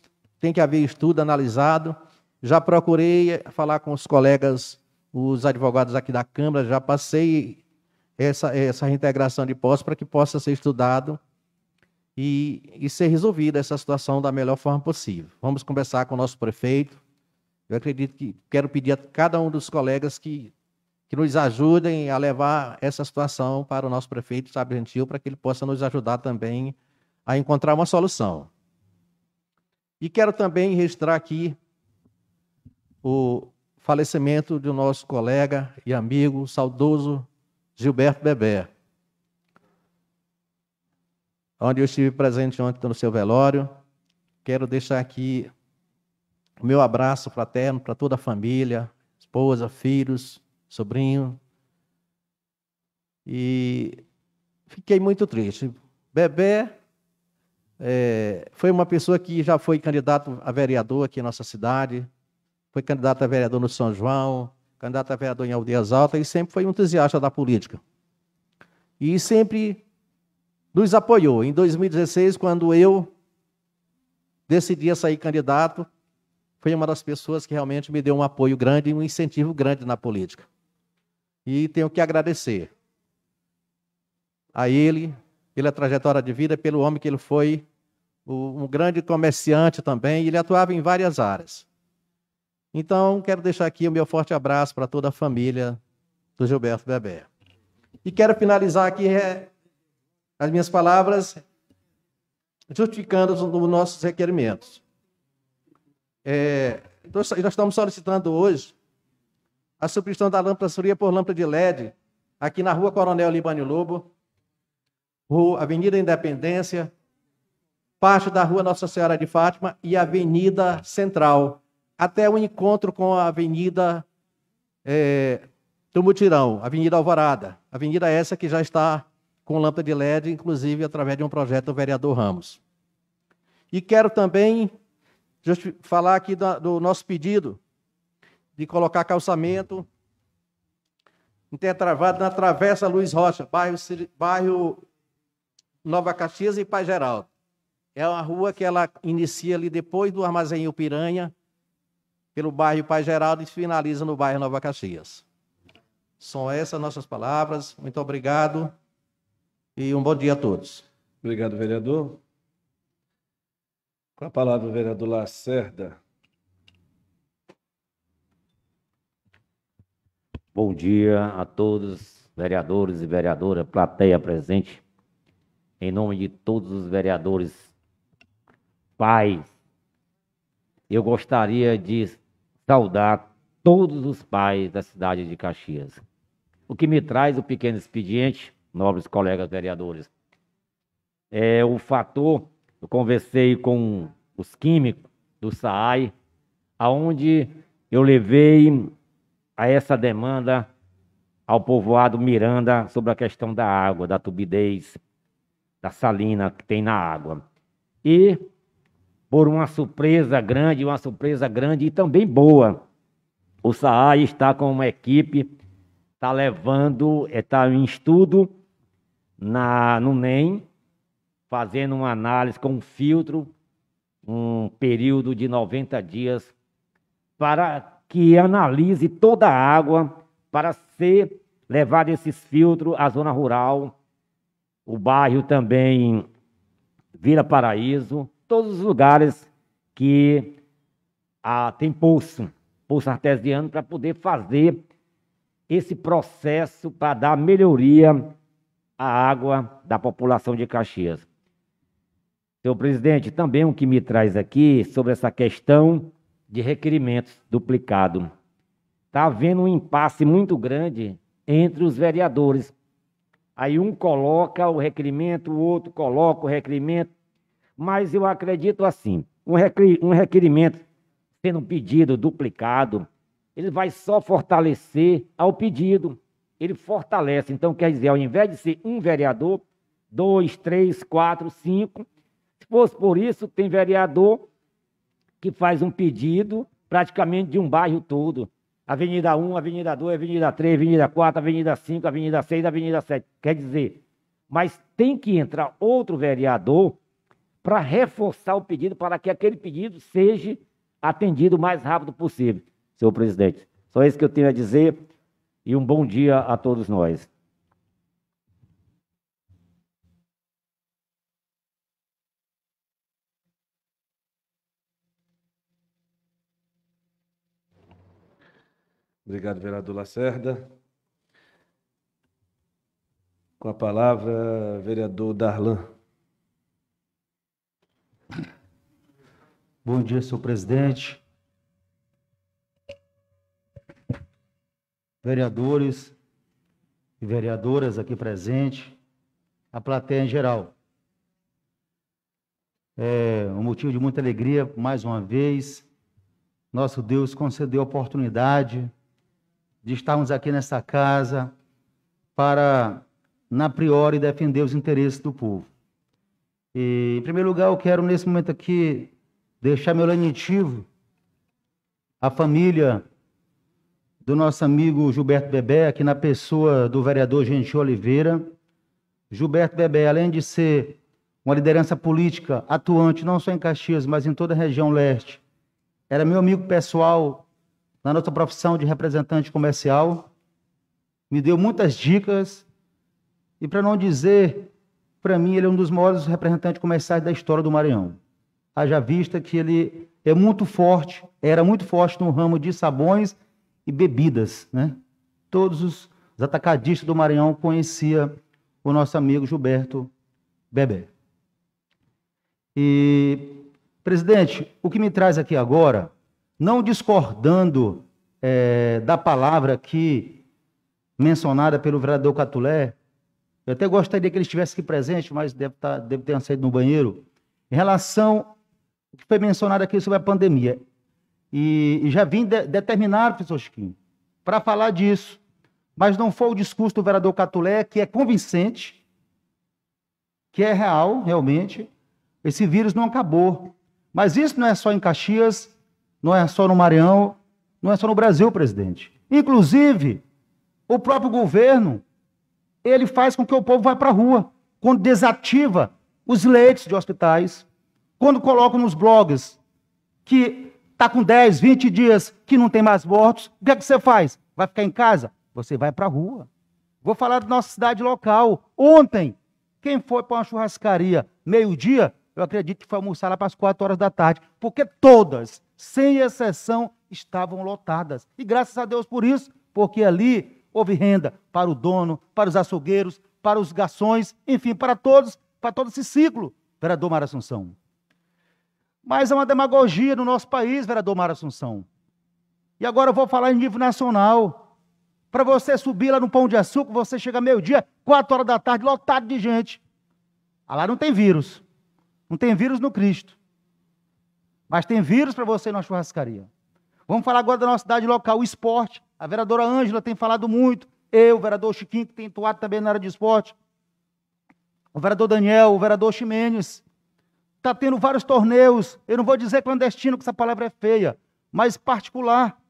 tem que haver estudo analisado. Já procurei falar com os colegas, os advogados aqui da Câmara, já passei essa, essa reintegração de posse para que possa ser estudado e, e ser resolvida essa situação da melhor forma possível. Vamos conversar com o nosso prefeito. Eu acredito que quero pedir a cada um dos colegas que que nos ajudem a levar essa situação para o nosso prefeito Sábio Gentil, para que ele possa nos ajudar também a encontrar uma solução. E quero também registrar aqui o falecimento do nosso colega e amigo, saudoso Gilberto Bebé, onde eu estive presente ontem no seu velório. Quero deixar aqui o meu abraço fraterno para toda a família, esposa, filhos, sobrinho. E fiquei muito triste. Bebê é, foi uma pessoa que já foi candidato a vereador aqui em nossa cidade, foi candidato a vereador no São João, candidato a vereador em Aldeias Altas, e sempre foi um entusiasta da política. E sempre nos apoiou. Em 2016, quando eu decidi sair candidato, foi uma das pessoas que realmente me deu um apoio grande e um incentivo grande na política e tenho que agradecer a ele pela trajetória de vida, pelo homem que ele foi, um grande comerciante também, ele atuava em várias áreas. Então, quero deixar aqui o meu forte abraço para toda a família do Gilberto Bebé. E quero finalizar aqui é, as minhas palavras justificando os nossos requerimentos. É, nós estamos solicitando hoje a substituição da lâmpada seria por lâmpada de LED, aqui na Rua Coronel Libânio Lobo, Rua Avenida Independência, parte da Rua Nossa Senhora de Fátima e Avenida Central, até o encontro com a Avenida é, do Mutirão, Avenida Alvorada. Avenida essa que já está com lâmpada de LED, inclusive através de um projeto do vereador Ramos. E quero também falar aqui do, do nosso pedido de colocar calçamento intertravado na Travessa Luiz Rocha, bairro, bairro Nova Caxias e Pai Geraldo. É uma rua que ela inicia ali depois do Armazém Piranha, pelo bairro Pai Geraldo e finaliza no bairro Nova Caxias. São essas nossas palavras. Muito obrigado e um bom dia a todos. Obrigado, vereador. Com a palavra, o vereador Lacerda. Bom dia a todos, vereadores e vereadora, plateia presente. Em nome de todos os vereadores, pais, eu gostaria de saudar todos os pais da cidade de Caxias. O que me traz o pequeno expediente, nobres colegas vereadores, é o fator. Eu conversei com os químicos do SAAI, aonde eu levei a essa demanda ao povoado Miranda sobre a questão da água, da turbidez, da salina que tem na água. E por uma surpresa grande, uma surpresa grande e também boa, o SAAI está com uma equipe, está levando, está é, em estudo na, no NEM, fazendo uma análise com um filtro, um período de 90 dias para que analise toda a água para ser levada esses filtros à zona rural, o bairro também Vila Paraíso, todos os lugares que ah, tem pulso, pulso artesiano, para poder fazer esse processo para dar melhoria à água da população de Caxias. Senhor presidente, também o que me traz aqui sobre essa questão de requerimentos duplicado. Está havendo um impasse muito grande entre os vereadores. Aí um coloca o requerimento, o outro coloca o requerimento, mas eu acredito assim: um requerimento sendo pedido duplicado, ele vai só fortalecer ao pedido. Ele fortalece. Então, quer dizer, ao invés de ser um vereador, dois, três, quatro, cinco, se fosse por isso, tem vereador que faz um pedido praticamente de um bairro todo. Avenida 1, Avenida 2, Avenida 3, Avenida 4, Avenida 5, Avenida 6, Avenida 7. Quer dizer, mas tem que entrar outro vereador para reforçar o pedido, para que aquele pedido seja atendido o mais rápido possível, senhor presidente. Só isso que eu tenho a dizer e um bom dia a todos nós. Obrigado, vereador Lacerda. Com a palavra, vereador Darlan. Bom dia, senhor presidente. Vereadores e vereadoras aqui presentes, a plateia em geral. É um motivo de muita alegria, mais uma vez. Nosso Deus concedeu a oportunidade de estarmos aqui nessa casa para, na priori, defender os interesses do povo. E, em primeiro lugar, eu quero, nesse momento aqui, deixar meu lenitivo à família do nosso amigo Gilberto Bebé, aqui na pessoa do vereador Gentil Oliveira. Gilberto Bebé, além de ser uma liderança política atuante não só em Caxias, mas em toda a região leste, era meu amigo pessoal na nossa profissão de representante comercial, me deu muitas dicas e, para não dizer, para mim, ele é um dos maiores representantes comerciais da história do Maranhão. Haja vista que ele é muito forte, era muito forte no ramo de sabões e bebidas. Né? Todos os atacadistas do Maranhão conhecia o nosso amigo Gilberto Bebé. E, presidente, o que me traz aqui agora não discordando é, da palavra aqui mencionada pelo vereador Catulé, eu até gostaria que ele estivesse aqui presente, mas deve, tá, deve ter saído no banheiro, em relação ao que foi mencionado aqui sobre a pandemia. E, e já vim de, determinar, professor Chiquinho, para falar disso, mas não foi o discurso do vereador Catulé, que é convincente, que é real, realmente, esse vírus não acabou. Mas isso não é só em Caxias, não é só no Maranhão, não é só no Brasil, presidente. Inclusive, o próprio governo, ele faz com que o povo vá para a rua, quando desativa os leitos de hospitais, quando coloca nos blogs que está com 10, 20 dias que não tem mais mortos, o que é que você faz? Vai ficar em casa? Você vai para a rua. Vou falar da nossa cidade local. Ontem, quem foi para uma churrascaria meio-dia eu acredito que foi almoçar lá para as 4 horas da tarde, porque todas, sem exceção, estavam lotadas. E graças a Deus por isso, porque ali houve renda para o dono, para os açougueiros, para os garçons, enfim, para todos, para todo esse ciclo, vereador Mara Assunção. Mas é uma demagogia no nosso país, vereador Mara Assunção. E agora eu vou falar em nível nacional. Para você subir lá no Pão de Açúcar, você chega meio-dia, quatro horas da tarde, lotado de gente. Ah, lá não tem vírus. Não tem vírus no Cristo. Mas tem vírus para você na churrascaria. Vamos falar agora da nossa cidade local, o esporte. A vereadora Ângela tem falado muito. Eu, o vereador Chiquinho, que tem atuado também na área de esporte. O vereador Daniel, o vereador Ximenes. Está tendo vários torneios. Eu não vou dizer clandestino, que essa palavra é feia, mas particular.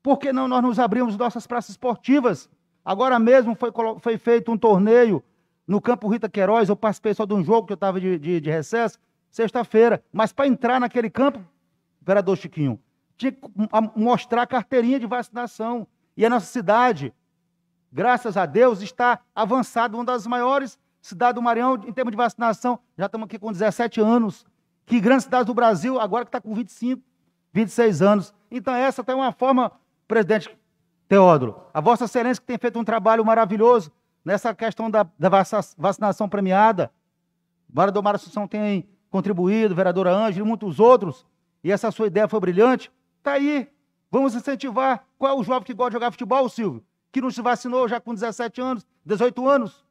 Por que não nós nos abrimos nossas praças esportivas? Agora mesmo foi, foi feito um torneio no campo Rita Queiroz, eu participei só de um jogo que eu estava de, de, de, recesso, sexta-feira. Mas para entrar naquele campo, vereador Chiquinho, tinha que mostrar a carteirinha de vacinação. E a nossa cidade, graças a Deus, está avançada, uma das maiores cidades do Maranhão em termos de vacinação. Já estamos aqui com 17 anos. Que grande cidade do Brasil, agora que está com 25, 26 anos. Então, essa é uma forma, presidente Teodoro, a Vossa Excelência que tem feito um trabalho maravilhoso nessa questão da, da vacinação premiada. O vereador Mário Assunção tem contribuído, vereadora Ângela e muitos outros, e essa sua ideia foi brilhante. Está aí, vamos incentivar. Qual é o jovem que gosta de jogar futebol, Silvio? Que não se vacinou já com 17 anos, 18 anos?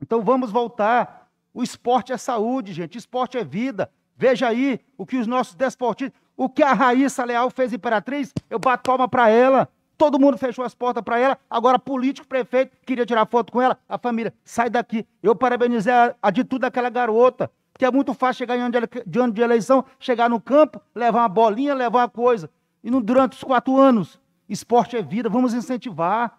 Então vamos voltar. O esporte é saúde, gente. Esporte é vida. Veja aí o que os nossos desportistas, o que a Raíssa Leal fez Imperatriz, eu bato palma para ela todo mundo fechou as portas para ela, agora político, prefeito, queria tirar foto com ela, a família, sai daqui. Eu parabenizei a, de atitude daquela garota, que é muito fácil chegar em ano de, de, ano de eleição, chegar no campo, levar uma bolinha, levar uma coisa. E no, durante os quatro anos, esporte é vida, vamos incentivar.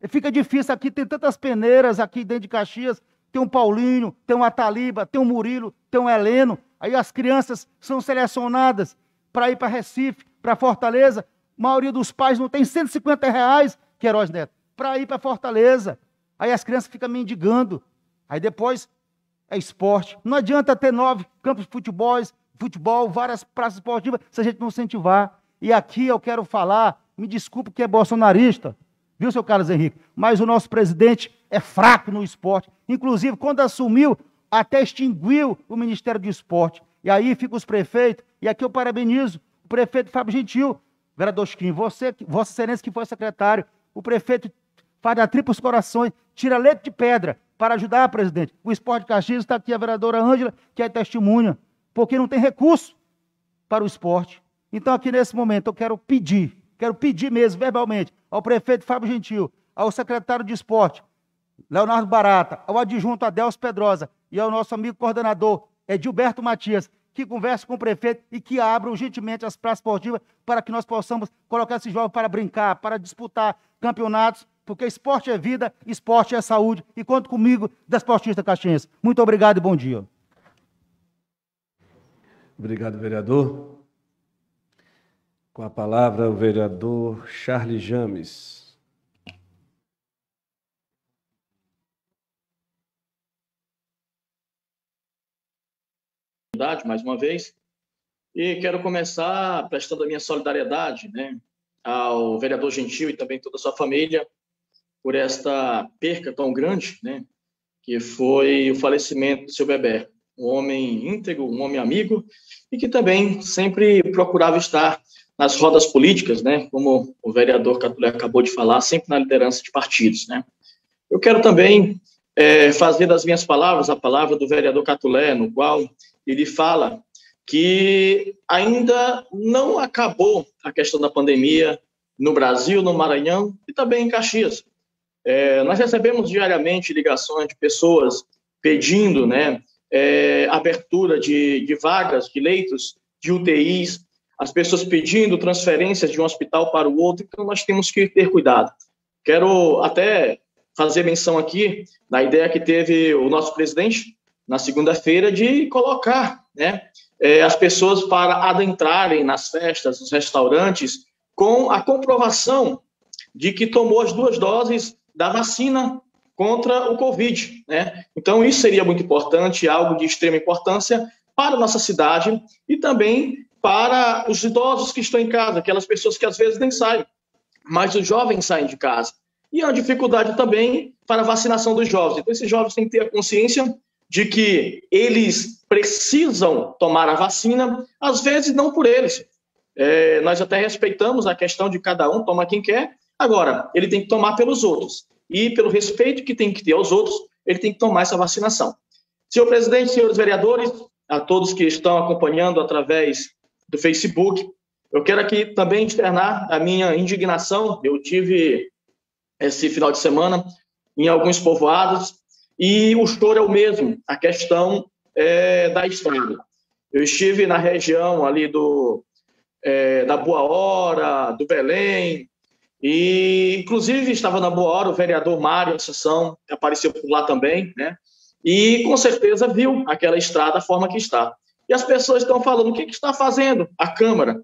E fica difícil aqui, tem tantas peneiras aqui dentro de Caxias, tem um Paulinho, tem um Ataliba, tem um Murilo, tem um Heleno. Aí as crianças são selecionadas para ir para Recife, para Fortaleza, a maioria dos pais não tem 150 reais, Queiroz Neto, para ir para Fortaleza. Aí as crianças ficam mendigando. Aí depois é esporte. Não adianta ter nove campos de futebol, futebol, várias praças esportivas, se a gente não incentivar. E aqui eu quero falar, me desculpe que é bolsonarista, viu, seu Carlos Henrique? Mas o nosso presidente é fraco no esporte. Inclusive, quando assumiu, até extinguiu o Ministério do Esporte. E aí ficam os prefeitos, e aqui eu parabenizo o prefeito Fábio Gentil, Veradosquim, você, Vossa Excelência que foi secretário, o prefeito faz a tripa os corações, tira leite de pedra para ajudar, presidente. O esporte Caxias está aqui, a vereadora Ângela, que é testemunha, porque não tem recurso para o esporte. Então, aqui nesse momento, eu quero pedir, quero pedir mesmo, verbalmente, ao prefeito Fábio Gentil, ao secretário de esporte, Leonardo Barata, ao adjunto Adelso Pedrosa e ao nosso amigo coordenador Edilberto Matias, que converse com o prefeito e que abra urgentemente as praças esportivas para que nós possamos colocar esses jovens para brincar, para disputar campeonatos, porque esporte é vida, esporte é saúde. E conto comigo, desportista Esportista Caxiense. Muito obrigado e bom dia. Obrigado, vereador. Com a palavra, o vereador Charles James. oportunidade, mais uma vez, e quero começar prestando a minha solidariedade né, ao vereador Gentil e também toda a sua família por esta perca tão grande, né, que foi o falecimento do seu bebê. Um homem íntegro, um homem amigo e que também sempre procurava estar nas rodas políticas, né, como o vereador Catulé acabou de falar, sempre na liderança de partidos. Né. Eu quero também é, fazer das minhas palavras a palavra do vereador Catulé, no qual ele fala que ainda não acabou a questão da pandemia no Brasil, no Maranhão e também em Caxias. É, nós recebemos diariamente ligações de pessoas pedindo né, é, abertura de, de vagas, de leitos, de UTIs, as pessoas pedindo transferências de um hospital para o outro, então nós temos que ter cuidado. Quero até fazer menção aqui da ideia que teve o nosso presidente, na segunda-feira de colocar né, é, as pessoas para adentrarem nas festas, nos restaurantes, com a comprovação de que tomou as duas doses da vacina contra o Covid. Né? Então, isso seria muito importante, algo de extrema importância para a nossa cidade e também para os idosos que estão em casa, aquelas pessoas que às vezes nem saem, mas os jovens saem de casa. E há dificuldade também para a vacinação dos jovens. Então, esses jovens têm que ter a consciência de que eles precisam tomar a vacina, às vezes não por eles. É, nós até respeitamos a questão de cada um toma quem quer, agora, ele tem que tomar pelos outros. E pelo respeito que tem que ter aos outros, ele tem que tomar essa vacinação. Senhor presidente, senhores vereadores, a todos que estão acompanhando através do Facebook, eu quero aqui também externar a minha indignação. Eu tive esse final de semana em alguns povoados e o estouro é o mesmo, a questão é, da estrada. Eu estive na região ali do, é, da Boa Hora, do Belém, e inclusive estava na Boa Hora o vereador Mário Assunção, apareceu por lá também, né? E com certeza viu aquela estrada, a forma que está. E as pessoas estão falando, o que, que está fazendo a Câmara?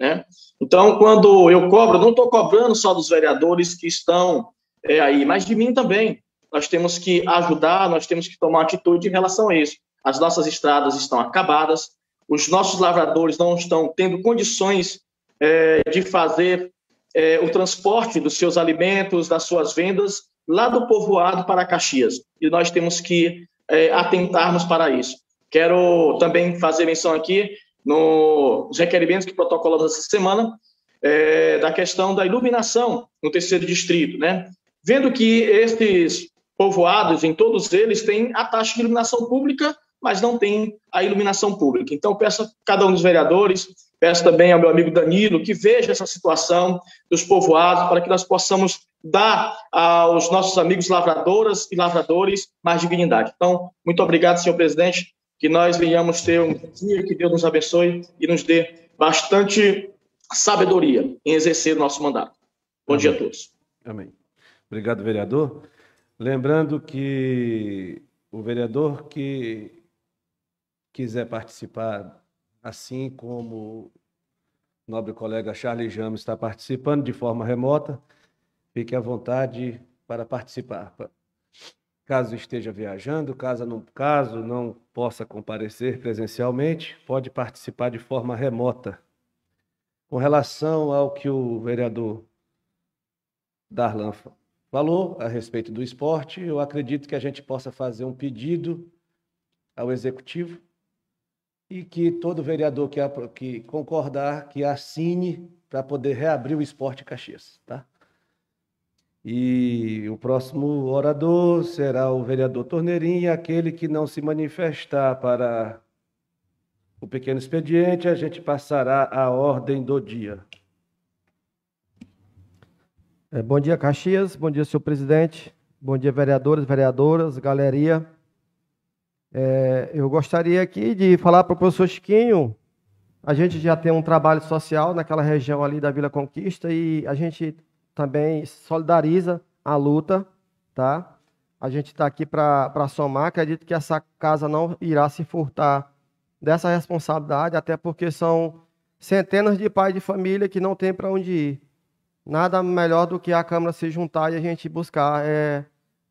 Né? Então, quando eu cobro, não estou cobrando só dos vereadores que estão é, aí, mas de mim também nós temos que ajudar, nós temos que tomar atitude em relação a isso. As nossas estradas estão acabadas, os nossos lavradores não estão tendo condições é, de fazer é, o transporte dos seus alimentos, das suas vendas, lá do povoado para Caxias. E nós temos que é, atentarmos para isso. Quero também fazer menção aqui nos requerimentos que protocolamos essa semana, é, da questão da iluminação no terceiro distrito, né? Vendo que estes povoados, em todos eles, tem a taxa de iluminação pública, mas não tem a iluminação pública. Então, peço a cada um dos vereadores, peço também ao meu amigo Danilo, que veja essa situação dos povoados, para que nós possamos dar aos nossos amigos lavradoras e lavradores mais dignidade. Então, muito obrigado, senhor presidente, que nós venhamos ter um dia que Deus nos abençoe e nos dê bastante sabedoria em exercer o nosso mandato. Bom Amém. dia a todos. Amém. Obrigado, vereador. Lembrando que o vereador que quiser participar, assim como o nobre colega Charles Jamos está participando de forma remota, fique à vontade para participar. Caso esteja viajando, caso não, caso não possa comparecer presencialmente, pode participar de forma remota. Com relação ao que o vereador Darlan falou a respeito do esporte, eu acredito que a gente possa fazer um pedido ao executivo e que todo vereador que, que concordar que assine para poder reabrir o esporte Caxias, tá? E o próximo orador será o vereador Torneirinha, aquele que não se manifestar para o pequeno expediente, a gente passará a ordem do dia. É, bom dia, Caxias. Bom dia, senhor presidente. Bom dia, vereadores, vereadoras, galeria. É, eu gostaria aqui de falar para o professor Chiquinho. A gente já tem um trabalho social naquela região ali da Vila Conquista e a gente também solidariza a luta, tá? A gente está aqui para somar. Acredito que essa casa não irá se furtar dessa responsabilidade, até porque são centenas de pais de família que não têm para onde ir nada melhor do que a Câmara se juntar e a gente buscar é,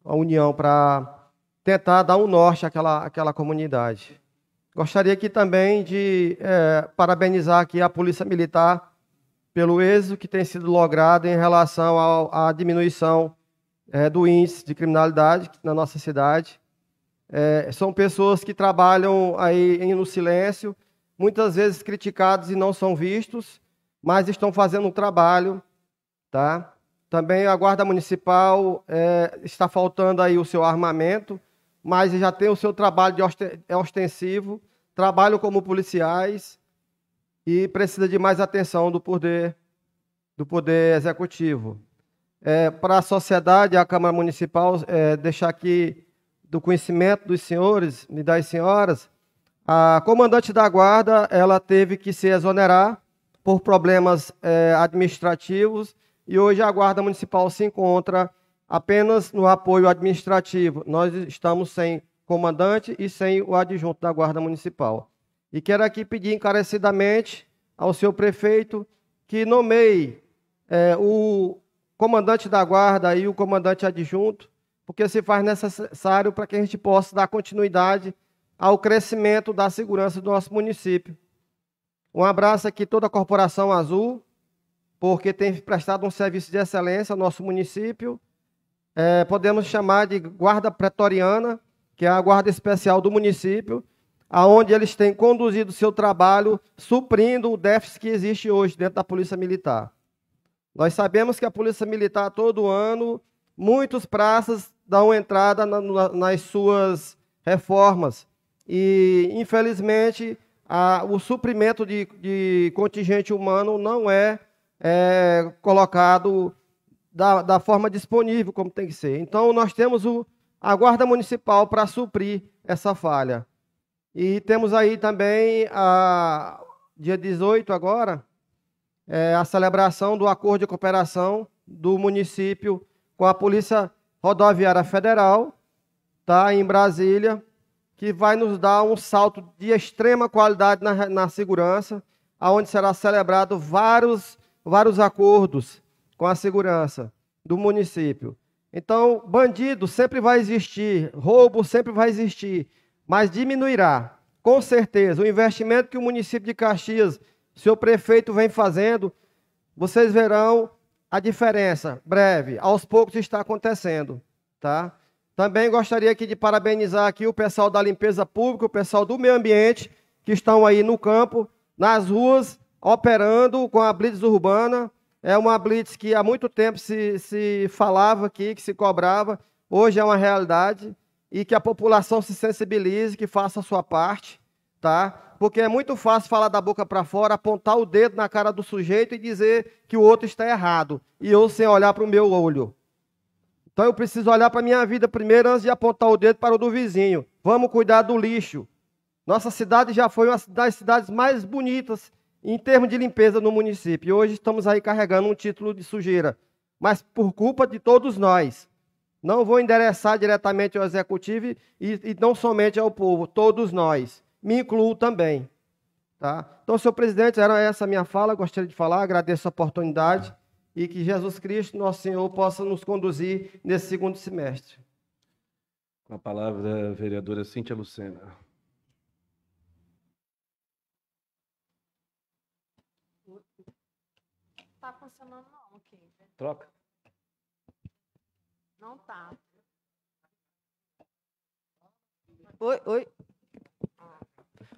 a união para tentar dar um norte àquela, àquela comunidade. Gostaria aqui também de é, parabenizar aqui a Polícia Militar pelo êxito que tem sido logrado em relação à diminuição é, do índice de criminalidade na nossa cidade. É, são pessoas que trabalham aí no silêncio, muitas vezes criticados e não são vistos, mas estão fazendo um trabalho tá? Também a Guarda Municipal é, está faltando aí o seu armamento, mas já tem o seu trabalho de é ostensivo, trabalho como policiais e precisa de mais atenção do poder do poder executivo. É, Para a sociedade, a Câmara Municipal é, deixar aqui do conhecimento dos senhores e das senhoras, a comandante da guarda ela teve que se exonerar por problemas é, administrativos e hoje a Guarda Municipal se encontra apenas no apoio administrativo. Nós estamos sem comandante e sem o adjunto da Guarda Municipal. E quero aqui pedir encarecidamente ao seu prefeito que nomeie é, o comandante da Guarda e o comandante adjunto, porque se faz necessário para que a gente possa dar continuidade ao crescimento da segurança do nosso município. Um abraço aqui toda a Corporação Azul porque tem prestado um serviço de excelência ao nosso município. É, podemos chamar de guarda pretoriana, que é a guarda especial do município, aonde eles têm conduzido seu trabalho, suprindo o déficit que existe hoje dentro da Polícia Militar. Nós sabemos que a Polícia Militar, todo ano, muitos praças dão entrada na, na, nas suas reformas. E, infelizmente, a, o suprimento de, de contingente humano não é é, colocado da, da forma disponível, como tem que ser. Então, nós temos o, a Guarda Municipal para suprir essa falha. E temos aí também, a, dia 18 agora, é, a celebração do acordo de cooperação do município com a Polícia Rodoviária Federal, tá, em Brasília, que vai nos dar um salto de extrema qualidade na, na segurança, aonde será celebrado vários vários acordos com a segurança do município. Então, bandido sempre vai existir, roubo sempre vai existir, mas diminuirá, com certeza. O investimento que o município de Caxias, seu prefeito, vem fazendo, vocês verão a diferença breve, aos poucos está acontecendo, tá? Também gostaria aqui de parabenizar aqui o pessoal da limpeza pública, o pessoal do meio ambiente que estão aí no campo, nas ruas operando com a blitz urbana. É uma blitz que há muito tempo se, se falava aqui, que se cobrava. Hoje é uma realidade e que a população se sensibilize, que faça a sua parte, tá? Porque é muito fácil falar da boca para fora, apontar o dedo na cara do sujeito e dizer que o outro está errado, e eu sem olhar para o meu olho. Então eu preciso olhar para a minha vida primeiro antes de apontar o dedo para o do vizinho. Vamos cuidar do lixo. Nossa cidade já foi uma das cidades mais bonitas em termos de limpeza no município. Hoje estamos aí carregando um título de sujeira, mas por culpa de todos nós. Não vou endereçar diretamente ao executivo e, e não somente ao povo, todos nós. Me incluo também. Tá? Então, senhor presidente, era essa a minha fala, gostaria de falar, agradeço a oportunidade e que Jesus Cristo, nosso Senhor, possa nos conduzir nesse segundo semestre. Com a palavra, a vereadora Cíntia Lucena. Troca. Não tá. Oi, oi.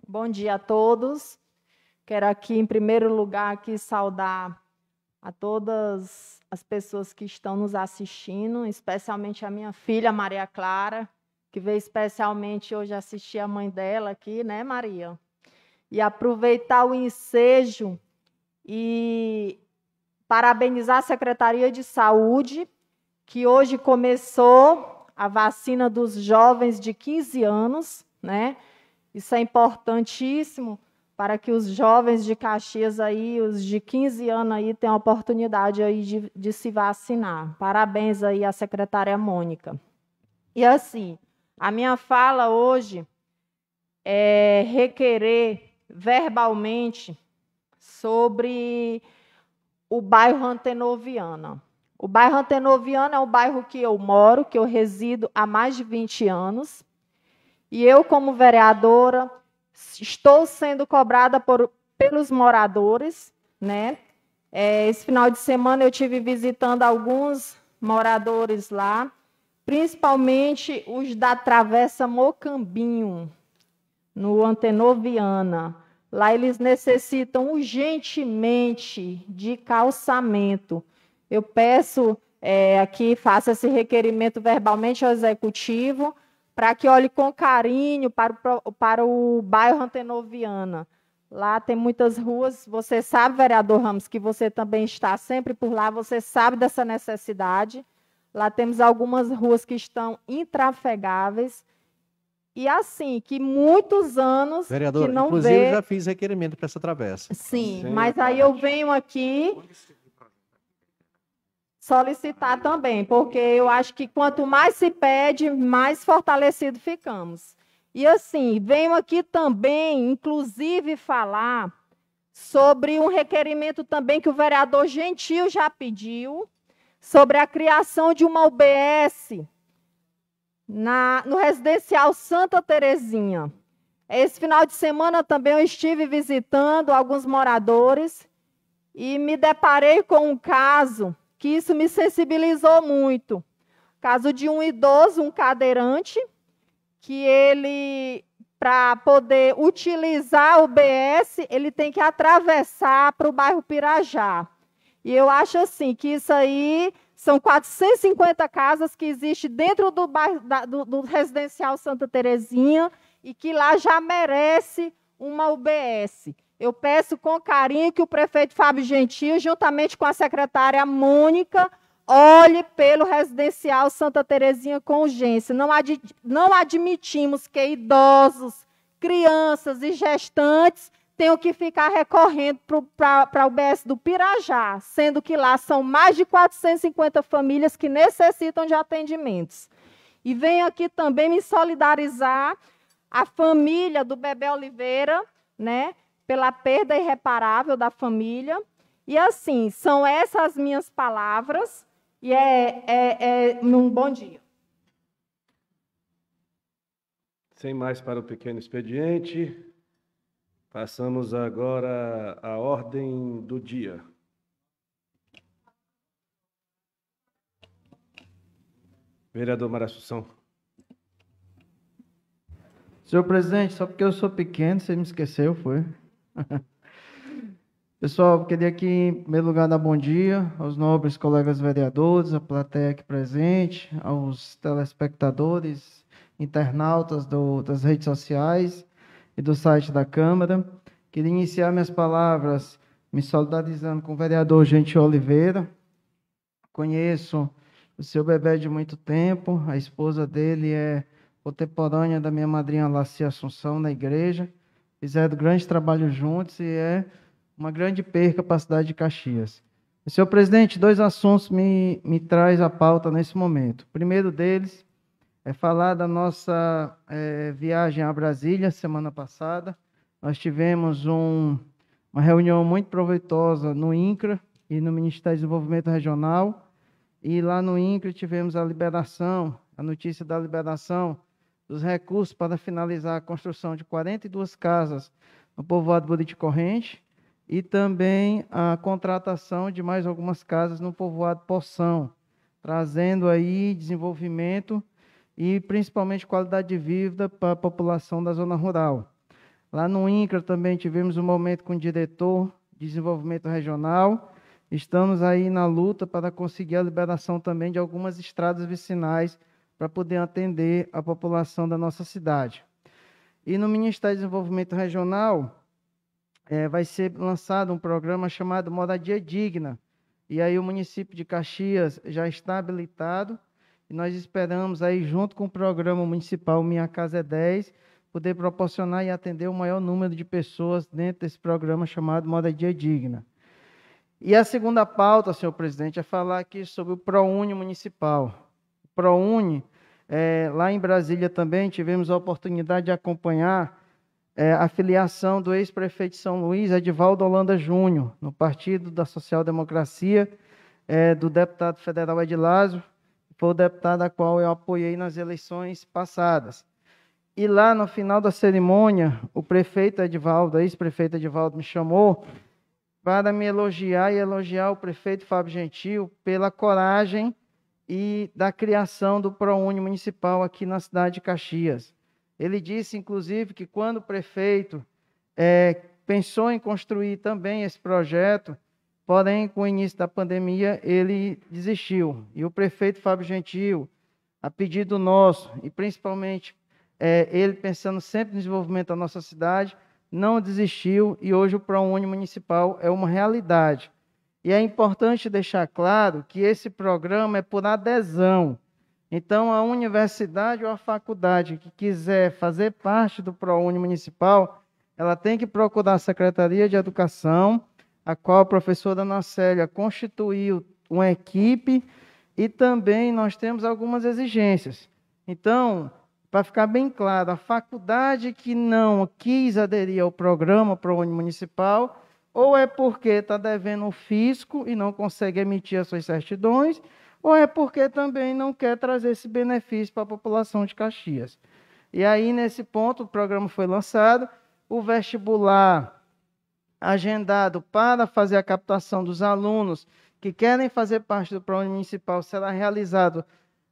Bom dia a todos. Quero aqui, em primeiro lugar, aqui saudar a todas as pessoas que estão nos assistindo, especialmente a minha filha Maria Clara, que veio especialmente hoje assistir a mãe dela aqui, né, Maria? E aproveitar o ensejo e parabenizar a Secretaria de Saúde, que hoje começou a vacina dos jovens de 15 anos, né? Isso é importantíssimo para que os jovens de Caxias aí, os de 15 anos aí, tenham a oportunidade aí de, de se vacinar. Parabéns aí à secretária Mônica. E assim, a minha fala hoje é requerer verbalmente sobre o bairro Antenoviana. O bairro Antenoviana é o bairro que eu moro, que eu resido há mais de 20 anos. E eu, como vereadora, estou sendo cobrada por, pelos moradores. Né? É, esse final de semana eu tive visitando alguns moradores lá, principalmente os da Travessa Mocambinho, no Antenoviana. Lá eles necessitam urgentemente de calçamento. Eu peço é, aqui, faça esse requerimento verbalmente ao executivo para que olhe com carinho para o, para o bairro Antenoviana. Lá tem muitas ruas, você sabe, vereador Ramos, que você também está sempre por lá, você sabe dessa necessidade. Lá temos algumas ruas que estão intrafegáveis e assim, que muitos anos Vereador, que não inclusive vê... já fiz requerimento para essa travessa. Sim, Sim mas aí eu venho aqui solicitar também, porque eu acho que quanto mais se pede, mais fortalecido ficamos. E assim, venho aqui também, inclusive, falar sobre um requerimento também que o vereador Gentil já pediu, sobre a criação de uma UBS na, no residencial Santa Terezinha. Esse final de semana também eu estive visitando alguns moradores e me deparei com um caso que isso me sensibilizou muito. Caso de um idoso, um cadeirante, que ele, para poder utilizar o BS, ele tem que atravessar para o bairro Pirajá. E eu acho assim que isso aí são 450 casas que existem dentro do, da, do, do residencial Santa Terezinha e que lá já merece uma UBS. Eu peço com carinho que o prefeito Fábio Gentil, juntamente com a secretária Mônica, olhe pelo residencial Santa Terezinha com urgência. Não, ad, não admitimos que idosos, crianças e gestantes tenho que ficar recorrendo para o BS do Pirajá, sendo que lá são mais de 450 famílias que necessitam de atendimentos. E venho aqui também me solidarizar à família do Bebê Oliveira, né, pela perda irreparável da família. E assim, são essas minhas palavras, e é, é, é um bom dia. Sem mais para o pequeno expediente, Passamos agora à ordem do dia. Vereador Mara Assunção. Senhor presidente, só porque eu sou pequeno, você me esqueceu, foi? [laughs] Pessoal, queria aqui, em primeiro lugar, dar bom dia aos nobres colegas vereadores, à plateia aqui presente, aos telespectadores, internautas do, das redes sociais e do site da Câmara. Queria iniciar minhas palavras me solidarizando com o vereador Gente Oliveira. Conheço o seu bebê de muito tempo, a esposa dele é contemporânea da minha madrinha Laci Assunção na igreja. Fizeram grande trabalho juntos e é uma grande perca para a cidade de Caxias. Senhor presidente, dois assuntos me, me traz à pauta nesse momento. O primeiro deles é falar da nossa é, viagem a Brasília semana passada. Nós tivemos um, uma reunião muito proveitosa no INCRA e no Ministério do Desenvolvimento Regional. E lá no INCRA tivemos a liberação, a notícia da liberação dos recursos para finalizar a construção de 42 casas no povoado Buriti Corrente e também a contratação de mais algumas casas no povoado Poção, trazendo aí desenvolvimento e principalmente qualidade de vida para a população da zona rural. Lá no INCRA também tivemos um momento com o diretor de desenvolvimento regional. Estamos aí na luta para conseguir a liberação também de algumas estradas vicinais para poder atender a população da nossa cidade. E no Ministério de Desenvolvimento Regional é, vai ser lançado um programa chamado Moradia Digna. E aí o município de Caxias já está habilitado e nós esperamos aí, junto com o programa municipal Minha Casa é 10, poder proporcionar e atender o maior número de pessoas dentro desse programa chamado Moradia Digna. E a segunda pauta, senhor presidente, é falar aqui sobre o ProUni municipal. O ProUni, é, lá em Brasília também, tivemos a oportunidade de acompanhar é, a filiação do ex-prefeito de São Luís, Edivaldo Holanda Júnior, no Partido da Social Democracia, é, do deputado federal Edilásio, foi o deputado a qual eu apoiei nas eleições passadas. E lá no final da cerimônia, o prefeito Edvaldo, ex-prefeito Edvaldo, me chamou para me elogiar e elogiar o prefeito Fábio Gentil pela coragem e da criação do ProUni municipal aqui na cidade de Caxias. Ele disse, inclusive, que quando o prefeito é, pensou em construir também esse projeto, Porém, com o início da pandemia, ele desistiu. E o prefeito Fábio Gentil, a pedido nosso, e principalmente é, ele pensando sempre no desenvolvimento da nossa cidade, não desistiu e hoje o ProUni Municipal é uma realidade. E é importante deixar claro que esse programa é por adesão. Então, a universidade ou a faculdade que quiser fazer parte do ProUni Municipal, ela tem que procurar a Secretaria de Educação a qual a professora Nacélia constituiu uma equipe e também nós temos algumas exigências. Então, para ficar bem claro, a faculdade que não quis aderir ao programa para uni Municipal, ou é porque está devendo o fisco e não consegue emitir as suas certidões, ou é porque também não quer trazer esse benefício para a população de Caxias. E aí, nesse ponto, o programa foi lançado, o vestibular agendado para fazer a captação dos alunos que querem fazer parte do programa municipal será realizado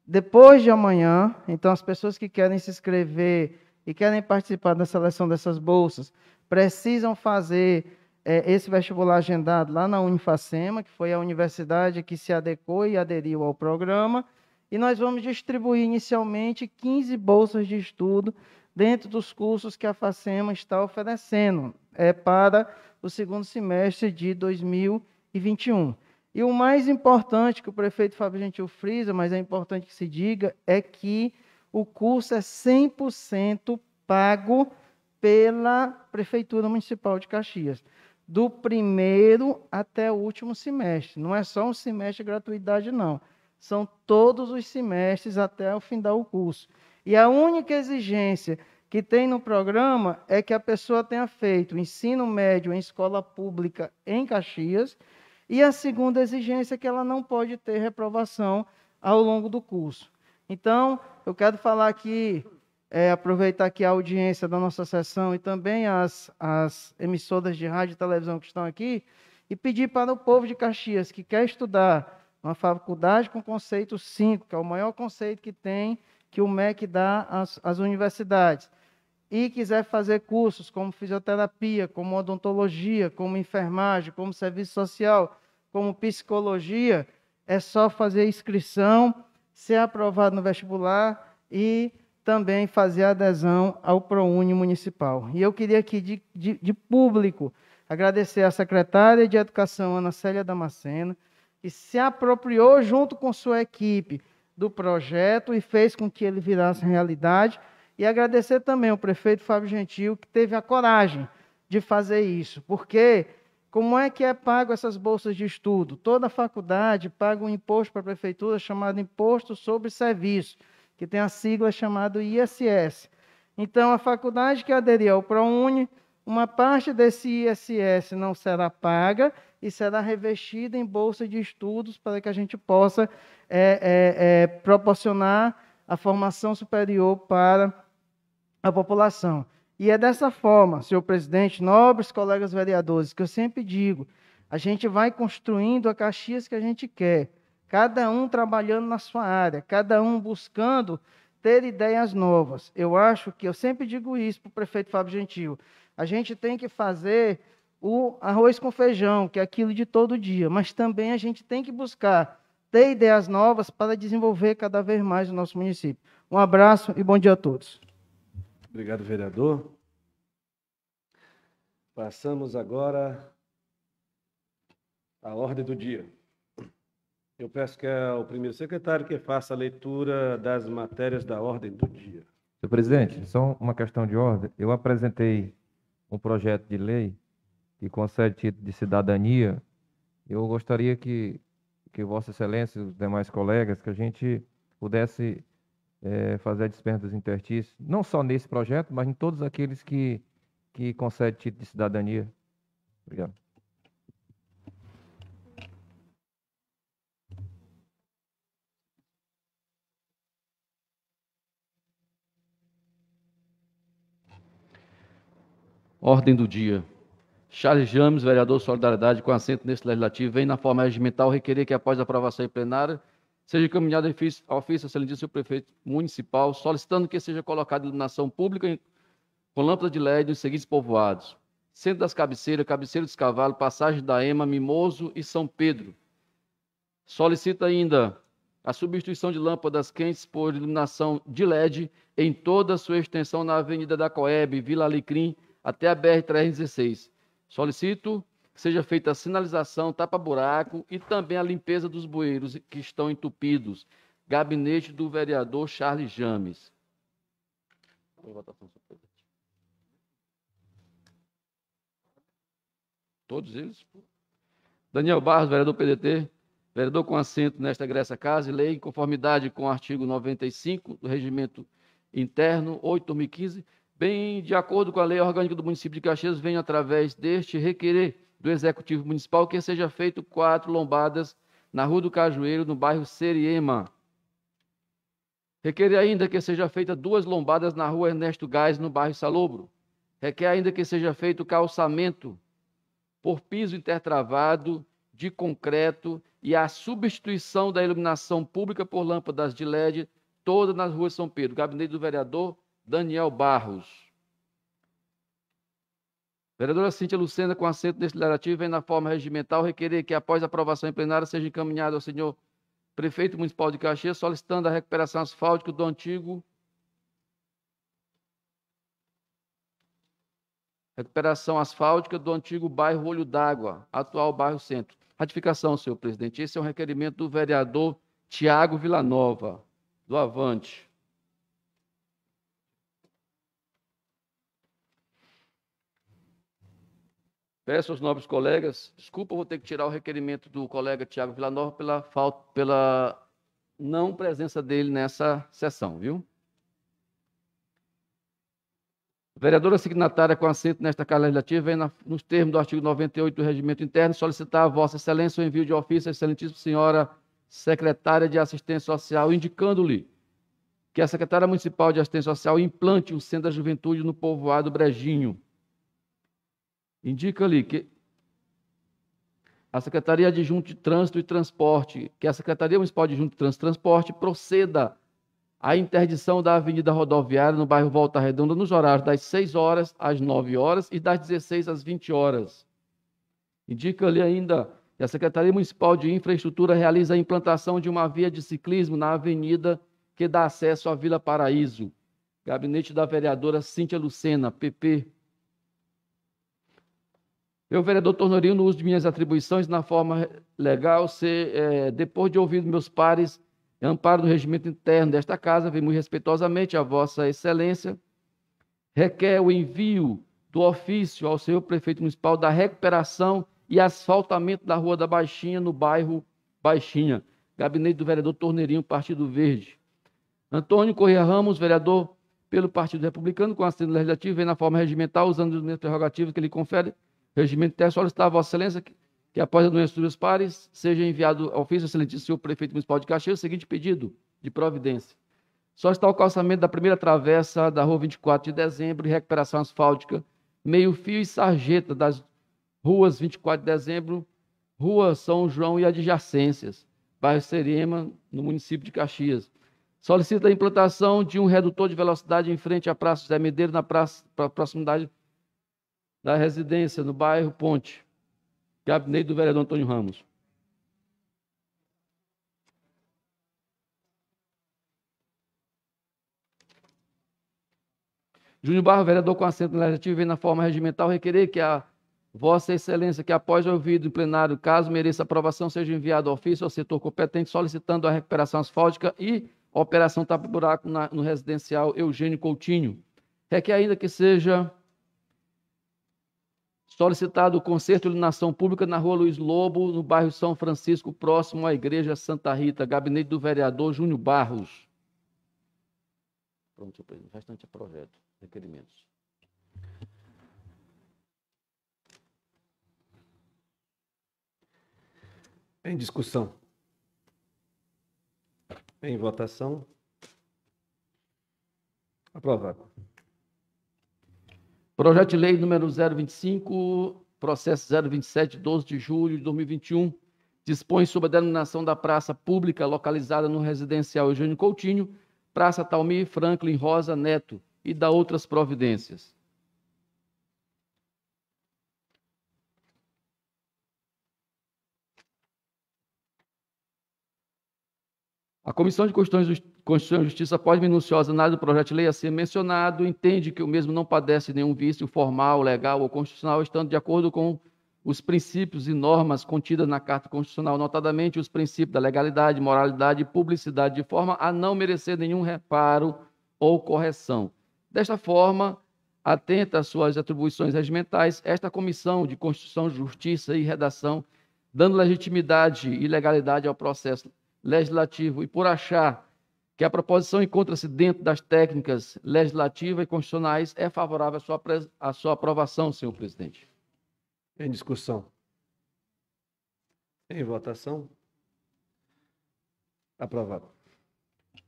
depois de amanhã. Então, as pessoas que querem se inscrever e querem participar da seleção dessas bolsas precisam fazer é, esse vestibular agendado lá na Unifacema, que foi a universidade que se adequou e aderiu ao programa. E nós vamos distribuir inicialmente 15 bolsas de estudo dentro dos cursos que a Facema está oferecendo é, para o segundo semestre de 2021. E o mais importante que o prefeito Fábio Gentil frisa, mas é importante que se diga, é que o curso é 100% pago pela Prefeitura Municipal de Caxias, do primeiro até o último semestre. Não é só um semestre de gratuidade, não. São todos os semestres até o fim do curso. E a única exigência que tem no programa é que a pessoa tenha feito ensino médio em escola pública em Caxias, e a segunda exigência é que ela não pode ter reprovação ao longo do curso. Então, eu quero falar aqui, é, aproveitar aqui a audiência da nossa sessão e também as, as emissoras de rádio e televisão que estão aqui, e pedir para o povo de Caxias que quer estudar uma faculdade com conceito 5, que é o maior conceito que tem, que o MEC dá às, às universidades e quiser fazer cursos como fisioterapia, como odontologia, como enfermagem, como serviço social, como psicologia, é só fazer inscrição, ser aprovado no vestibular e também fazer adesão ao ProUni municipal. E eu queria aqui, de, de, de público, agradecer à secretária de Educação, Ana Célia Damascena, que se apropriou junto com sua equipe do projeto e fez com que ele virasse realidade e agradecer também ao prefeito Fábio Gentil, que teve a coragem de fazer isso, porque como é que é pago essas bolsas de estudo? Toda faculdade paga um imposto para a prefeitura chamado Imposto sobre Serviço, que tem a sigla chamada ISS. Então, a faculdade que aderir ao ProUni, uma parte desse ISS não será paga e será revestida em bolsa de estudos para que a gente possa é, é, é, proporcionar a formação superior para a população. E é dessa forma, senhor presidente, nobres colegas vereadores, que eu sempre digo, a gente vai construindo a Caxias que a gente quer, cada um trabalhando na sua área, cada um buscando ter ideias novas. Eu acho que, eu sempre digo isso para o prefeito Fábio Gentil, a gente tem que fazer o arroz com feijão, que é aquilo de todo dia, mas também a gente tem que buscar ter ideias novas para desenvolver cada vez mais o nosso município. Um abraço e bom dia a todos. Obrigado, vereador. Passamos agora à ordem do dia. Eu peço que é o primeiro secretário que faça a leitura das matérias da ordem do dia. Senhor presidente, só uma questão de ordem. Eu apresentei um projeto de lei que concede título de cidadania. Eu gostaria que que Vossa Excelência e os demais colegas, que a gente pudesse é, fazer a dispensa dos interstícios, não só nesse projeto, mas em todos aqueles que, que concedem título de cidadania. Obrigado. Ordem do dia. Charles James, vereador Solidariedade, com assento neste legislativo, vem na forma regimental requerer que, após a aprovação em plenário, seja encaminhado ao ofício o prefeito municipal, solicitando que seja colocada iluminação pública em, com lâmpada de LED nos seguintes povoados: Centro das Cabeceiras, Cabeceira dos Cavalos, Passagem da Ema, Mimoso e São Pedro. Solicita ainda a substituição de lâmpadas quentes por iluminação de LED em toda a sua extensão na Avenida da Coeb, Vila Alecrim, até a BR-316. Solicito que seja feita a sinalização, tapa-buraco e também a limpeza dos bueiros que estão entupidos. Gabinete do vereador Charles James. Todos eles? Daniel Barros, vereador PDT, vereador com assento nesta Graça Casa e lei, em conformidade com o artigo 95 do Regimento Interno 8015, bem de acordo com a lei orgânica do município de Caxias, venho através deste requerer do Executivo Municipal que seja feito quatro lombadas na Rua do Cajueiro, no bairro Seriema. Requer ainda que seja feita duas lombadas na Rua Ernesto Gás, no bairro Salobro. Requer ainda que seja feito calçamento por piso intertravado de concreto e a substituição da iluminação pública por lâmpadas de LED, todas nas ruas São Pedro. Gabinete do vereador Daniel Barros. Vereadora Cíntia Lucena, com assento neste legislativo, vem na forma regimental requerer que, após aprovação em plenário seja encaminhado ao senhor prefeito municipal de Caxias, solicitando a recuperação asfáltica do antigo. Recuperação asfáltica do antigo bairro Olho d'Água, atual bairro Centro. Ratificação, senhor presidente. Esse é um requerimento do vereador Tiago Villanova, do Avante. Peço aos nobres colegas, desculpa, vou ter que tirar o requerimento do colega Tiago Villanova pela falta, pela não presença dele nessa sessão, viu? Vereadora signatária com assento nesta Casa Legislativa, vem na, nos termos do artigo 98 do Regimento Interno, solicitar a Vossa Excelência o envio de ofício à Excelentíssima Senhora Secretária de Assistência Social, indicando-lhe que a Secretária Municipal de Assistência Social implante o Centro da Juventude no povoado Brejinho, indica ali que a Secretaria Adjunta de Trânsito e Transporte, que a Secretaria Municipal de de Trânsito e Transporte proceda à interdição da Avenida Rodoviária no bairro Volta Redonda nos horários das 6 horas às 9 horas e das 16 às 20 horas. Indica ali ainda que a Secretaria Municipal de Infraestrutura realiza a implantação de uma via de ciclismo na avenida que dá acesso à Vila Paraíso. Gabinete da vereadora Cíntia Lucena, PP eu, vereador Tornorinho, no uso de minhas atribuições na forma legal, é, depois de ouvir meus pares, é amparo do regimento interno desta casa, vem muito respeitosamente a Vossa Excelência, requer o envio do ofício ao senhor prefeito municipal da recuperação e asfaltamento da Rua da Baixinha, no bairro Baixinha. Gabinete do vereador Torneirinho, Partido Verde. Antônio Corrêa Ramos, vereador pelo Partido Republicano, com assento legislativo, vem na forma regimental, usando os prerrogativos que ele confere, Regimento Terra solicitar a Vossa Excelência que, que após a doença dos meus pares, seja enviado ao ofício excelentíssimo prefeito municipal de Caxias o seguinte pedido de providência. Só está o calçamento da primeira travessa da rua 24 de dezembro e recuperação asfáltica, meio-fio e sarjeta das ruas 24 de dezembro, rua São João e adjacências, bairro Serema, no município de Caxias. Solicita a implantação de um redutor de velocidade em frente à Praça José Medeiros, na praça, pra proximidade da residência no bairro Ponte, gabinete do vereador Antônio Ramos. Júnior Barro, vereador com assento legislativo, vem na forma regimental requerer que a Vossa Excelência, que após ouvido em plenário, caso mereça aprovação, seja enviado ao ofício ao setor competente solicitando a recuperação asfáltica e operação tapa-buraco no residencial Eugênio Coutinho. Requer ainda que seja solicitado o Concerto de Iluminação Pública na Rua Luiz Lobo, no bairro São Francisco, próximo à Igreja Santa Rita, gabinete do vereador Júnior Barros. Pronto, senhor o restante é projeto, requerimentos. Em discussão. Em votação. Aprovado. Projeto de lei número 025, processo 027, 12 de julho de 2021, dispõe sobre a denominação da praça pública localizada no residencial Eugênio Coutinho, Praça Talmi Franklin Rosa Neto e da outras providências. A Comissão de Constituição e Justiça, após minuciosa análise do projeto de lei a assim ser mencionado, entende que o mesmo não padece nenhum vício formal, legal ou constitucional, estando de acordo com os princípios e normas contidas na Carta Constitucional, notadamente os princípios da legalidade, moralidade e publicidade, de forma a não merecer nenhum reparo ou correção. Desta forma, atenta às suas atribuições regimentais, esta Comissão de Constituição, Justiça e Redação, dando legitimidade e legalidade ao processo legislativo e por achar que a proposição encontra-se dentro das técnicas legislativa e constitucionais, é favorável à sua, à sua aprovação, senhor presidente. Em discussão. Em votação. Aprovado.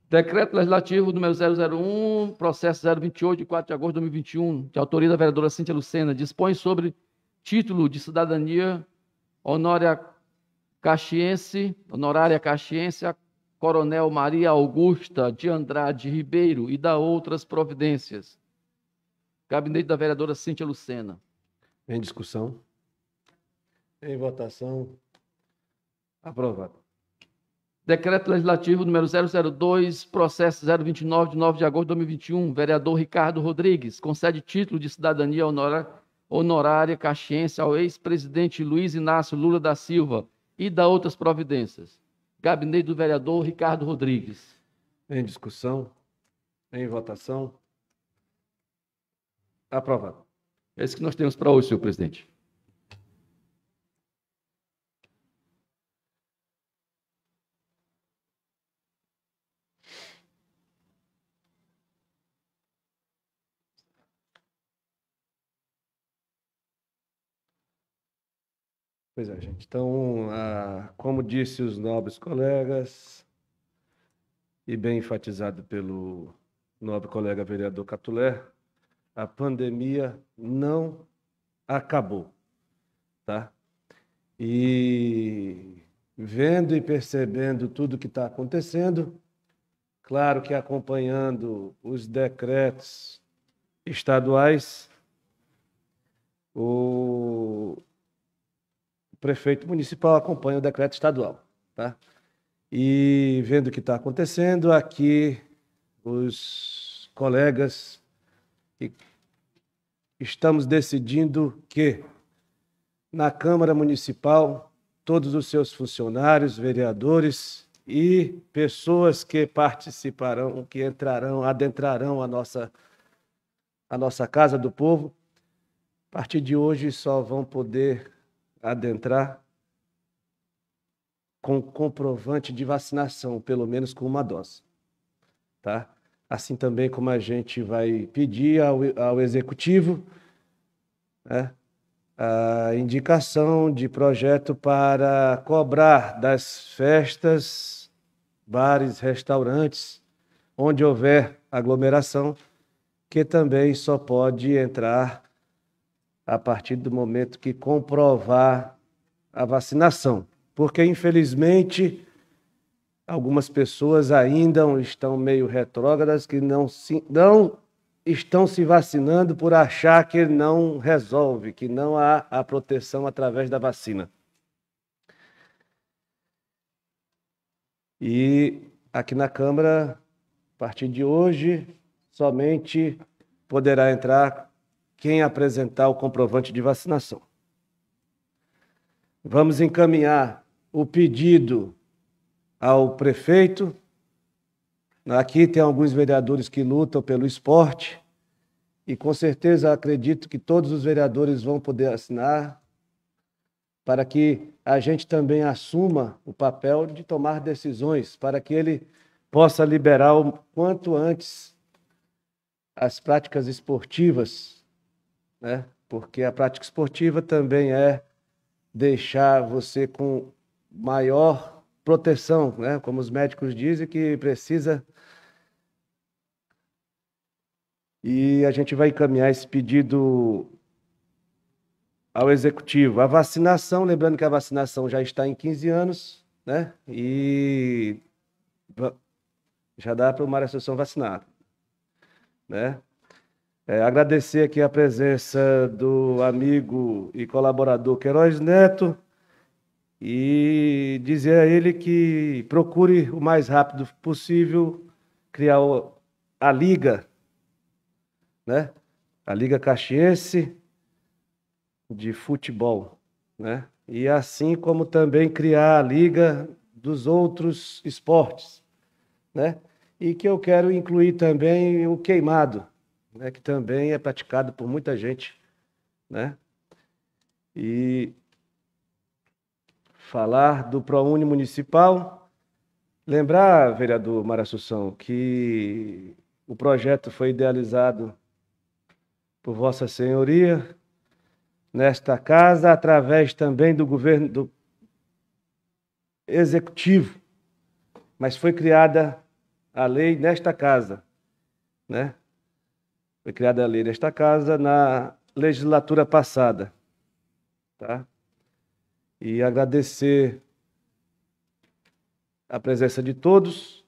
Decreto Legislativo número 001, processo 028, de 4 de agosto de 2021, de autoria da vereadora Cíntia Lucena, dispõe sobre título de cidadania honória. Caxiense, honorária Caxiense, a Coronel Maria Augusta de Andrade Ribeiro e da outras providências. Gabinete da vereadora Cíntia Lucena. Em discussão. Em votação. Aprovado. Decreto Legislativo número 002, processo 029, de 9 de agosto de 2021, vereador Ricardo Rodrigues, concede título de cidadania honorária caxiense ao ex-presidente Luiz Inácio Lula da Silva, e da outras providências. Gabinete do vereador Ricardo Rodrigues. Em discussão? Em votação? Aprovado. É isso que nós temos para hoje, senhor presidente. Pois é, gente. Então, como disse os nobres colegas, e bem enfatizado pelo nobre colega vereador Catulé, a pandemia não acabou, tá? E vendo e percebendo tudo que está acontecendo, claro que acompanhando os decretos estaduais, o prefeito municipal acompanha o decreto estadual. Tá? E vendo o que está acontecendo, aqui os colegas estamos decidindo que na Câmara Municipal todos os seus funcionários, vereadores e pessoas que participarão, que entrarão, adentrarão a nossa a nossa casa do povo, a partir de hoje só vão poder adentrar com comprovante de vacinação, pelo menos com uma dose. Tá? Assim também como a gente vai pedir ao, ao executivo né, a indicação de projeto para cobrar das festas, bares, restaurantes, onde houver aglomeração, que também só pode entrar a partir do momento que comprovar a vacinação. Porque, infelizmente, algumas pessoas ainda estão meio retrógradas que não, se, não estão se vacinando por achar que não resolve, que não há a proteção através da vacina. E aqui na Câmara, a partir de hoje, somente poderá entrar quem apresentar o comprovante de vacinação. Vamos encaminhar o pedido ao prefeito. Aqui tem alguns vereadores que lutam pelo esporte e com certeza acredito que todos os vereadores vão poder assinar para que a gente também assuma o papel de tomar decisões para que ele possa liberar o quanto antes as práticas esportivas né? Porque a prática esportiva também é deixar você com maior proteção, né? Como os médicos dizem que precisa. E a gente vai encaminhar esse pedido ao executivo. A vacinação, lembrando que a vacinação já está em 15 anos, né? E já dá para o Mário Associação vacinar, né? É, agradecer aqui a presença do amigo e colaborador Queiroz Neto e dizer a ele que procure o mais rápido possível criar a Liga, né? a Liga Caxiense de Futebol, né? e assim como também criar a Liga dos outros esportes, né? e que eu quero incluir também o queimado, né, que também é praticado por muita gente, né? E falar do ProUni municipal, lembrar, vereador Mara Sussão, que o projeto foi idealizado por Vossa Senhoria nesta casa através também do governo do executivo, mas foi criada a lei nesta casa, né? Foi criada a lei nesta casa na legislatura passada. Tá? E agradecer a presença de todos.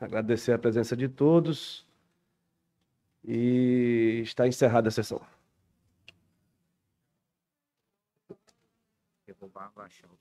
Agradecer a presença de todos. E está encerrada a sessão. Eu vou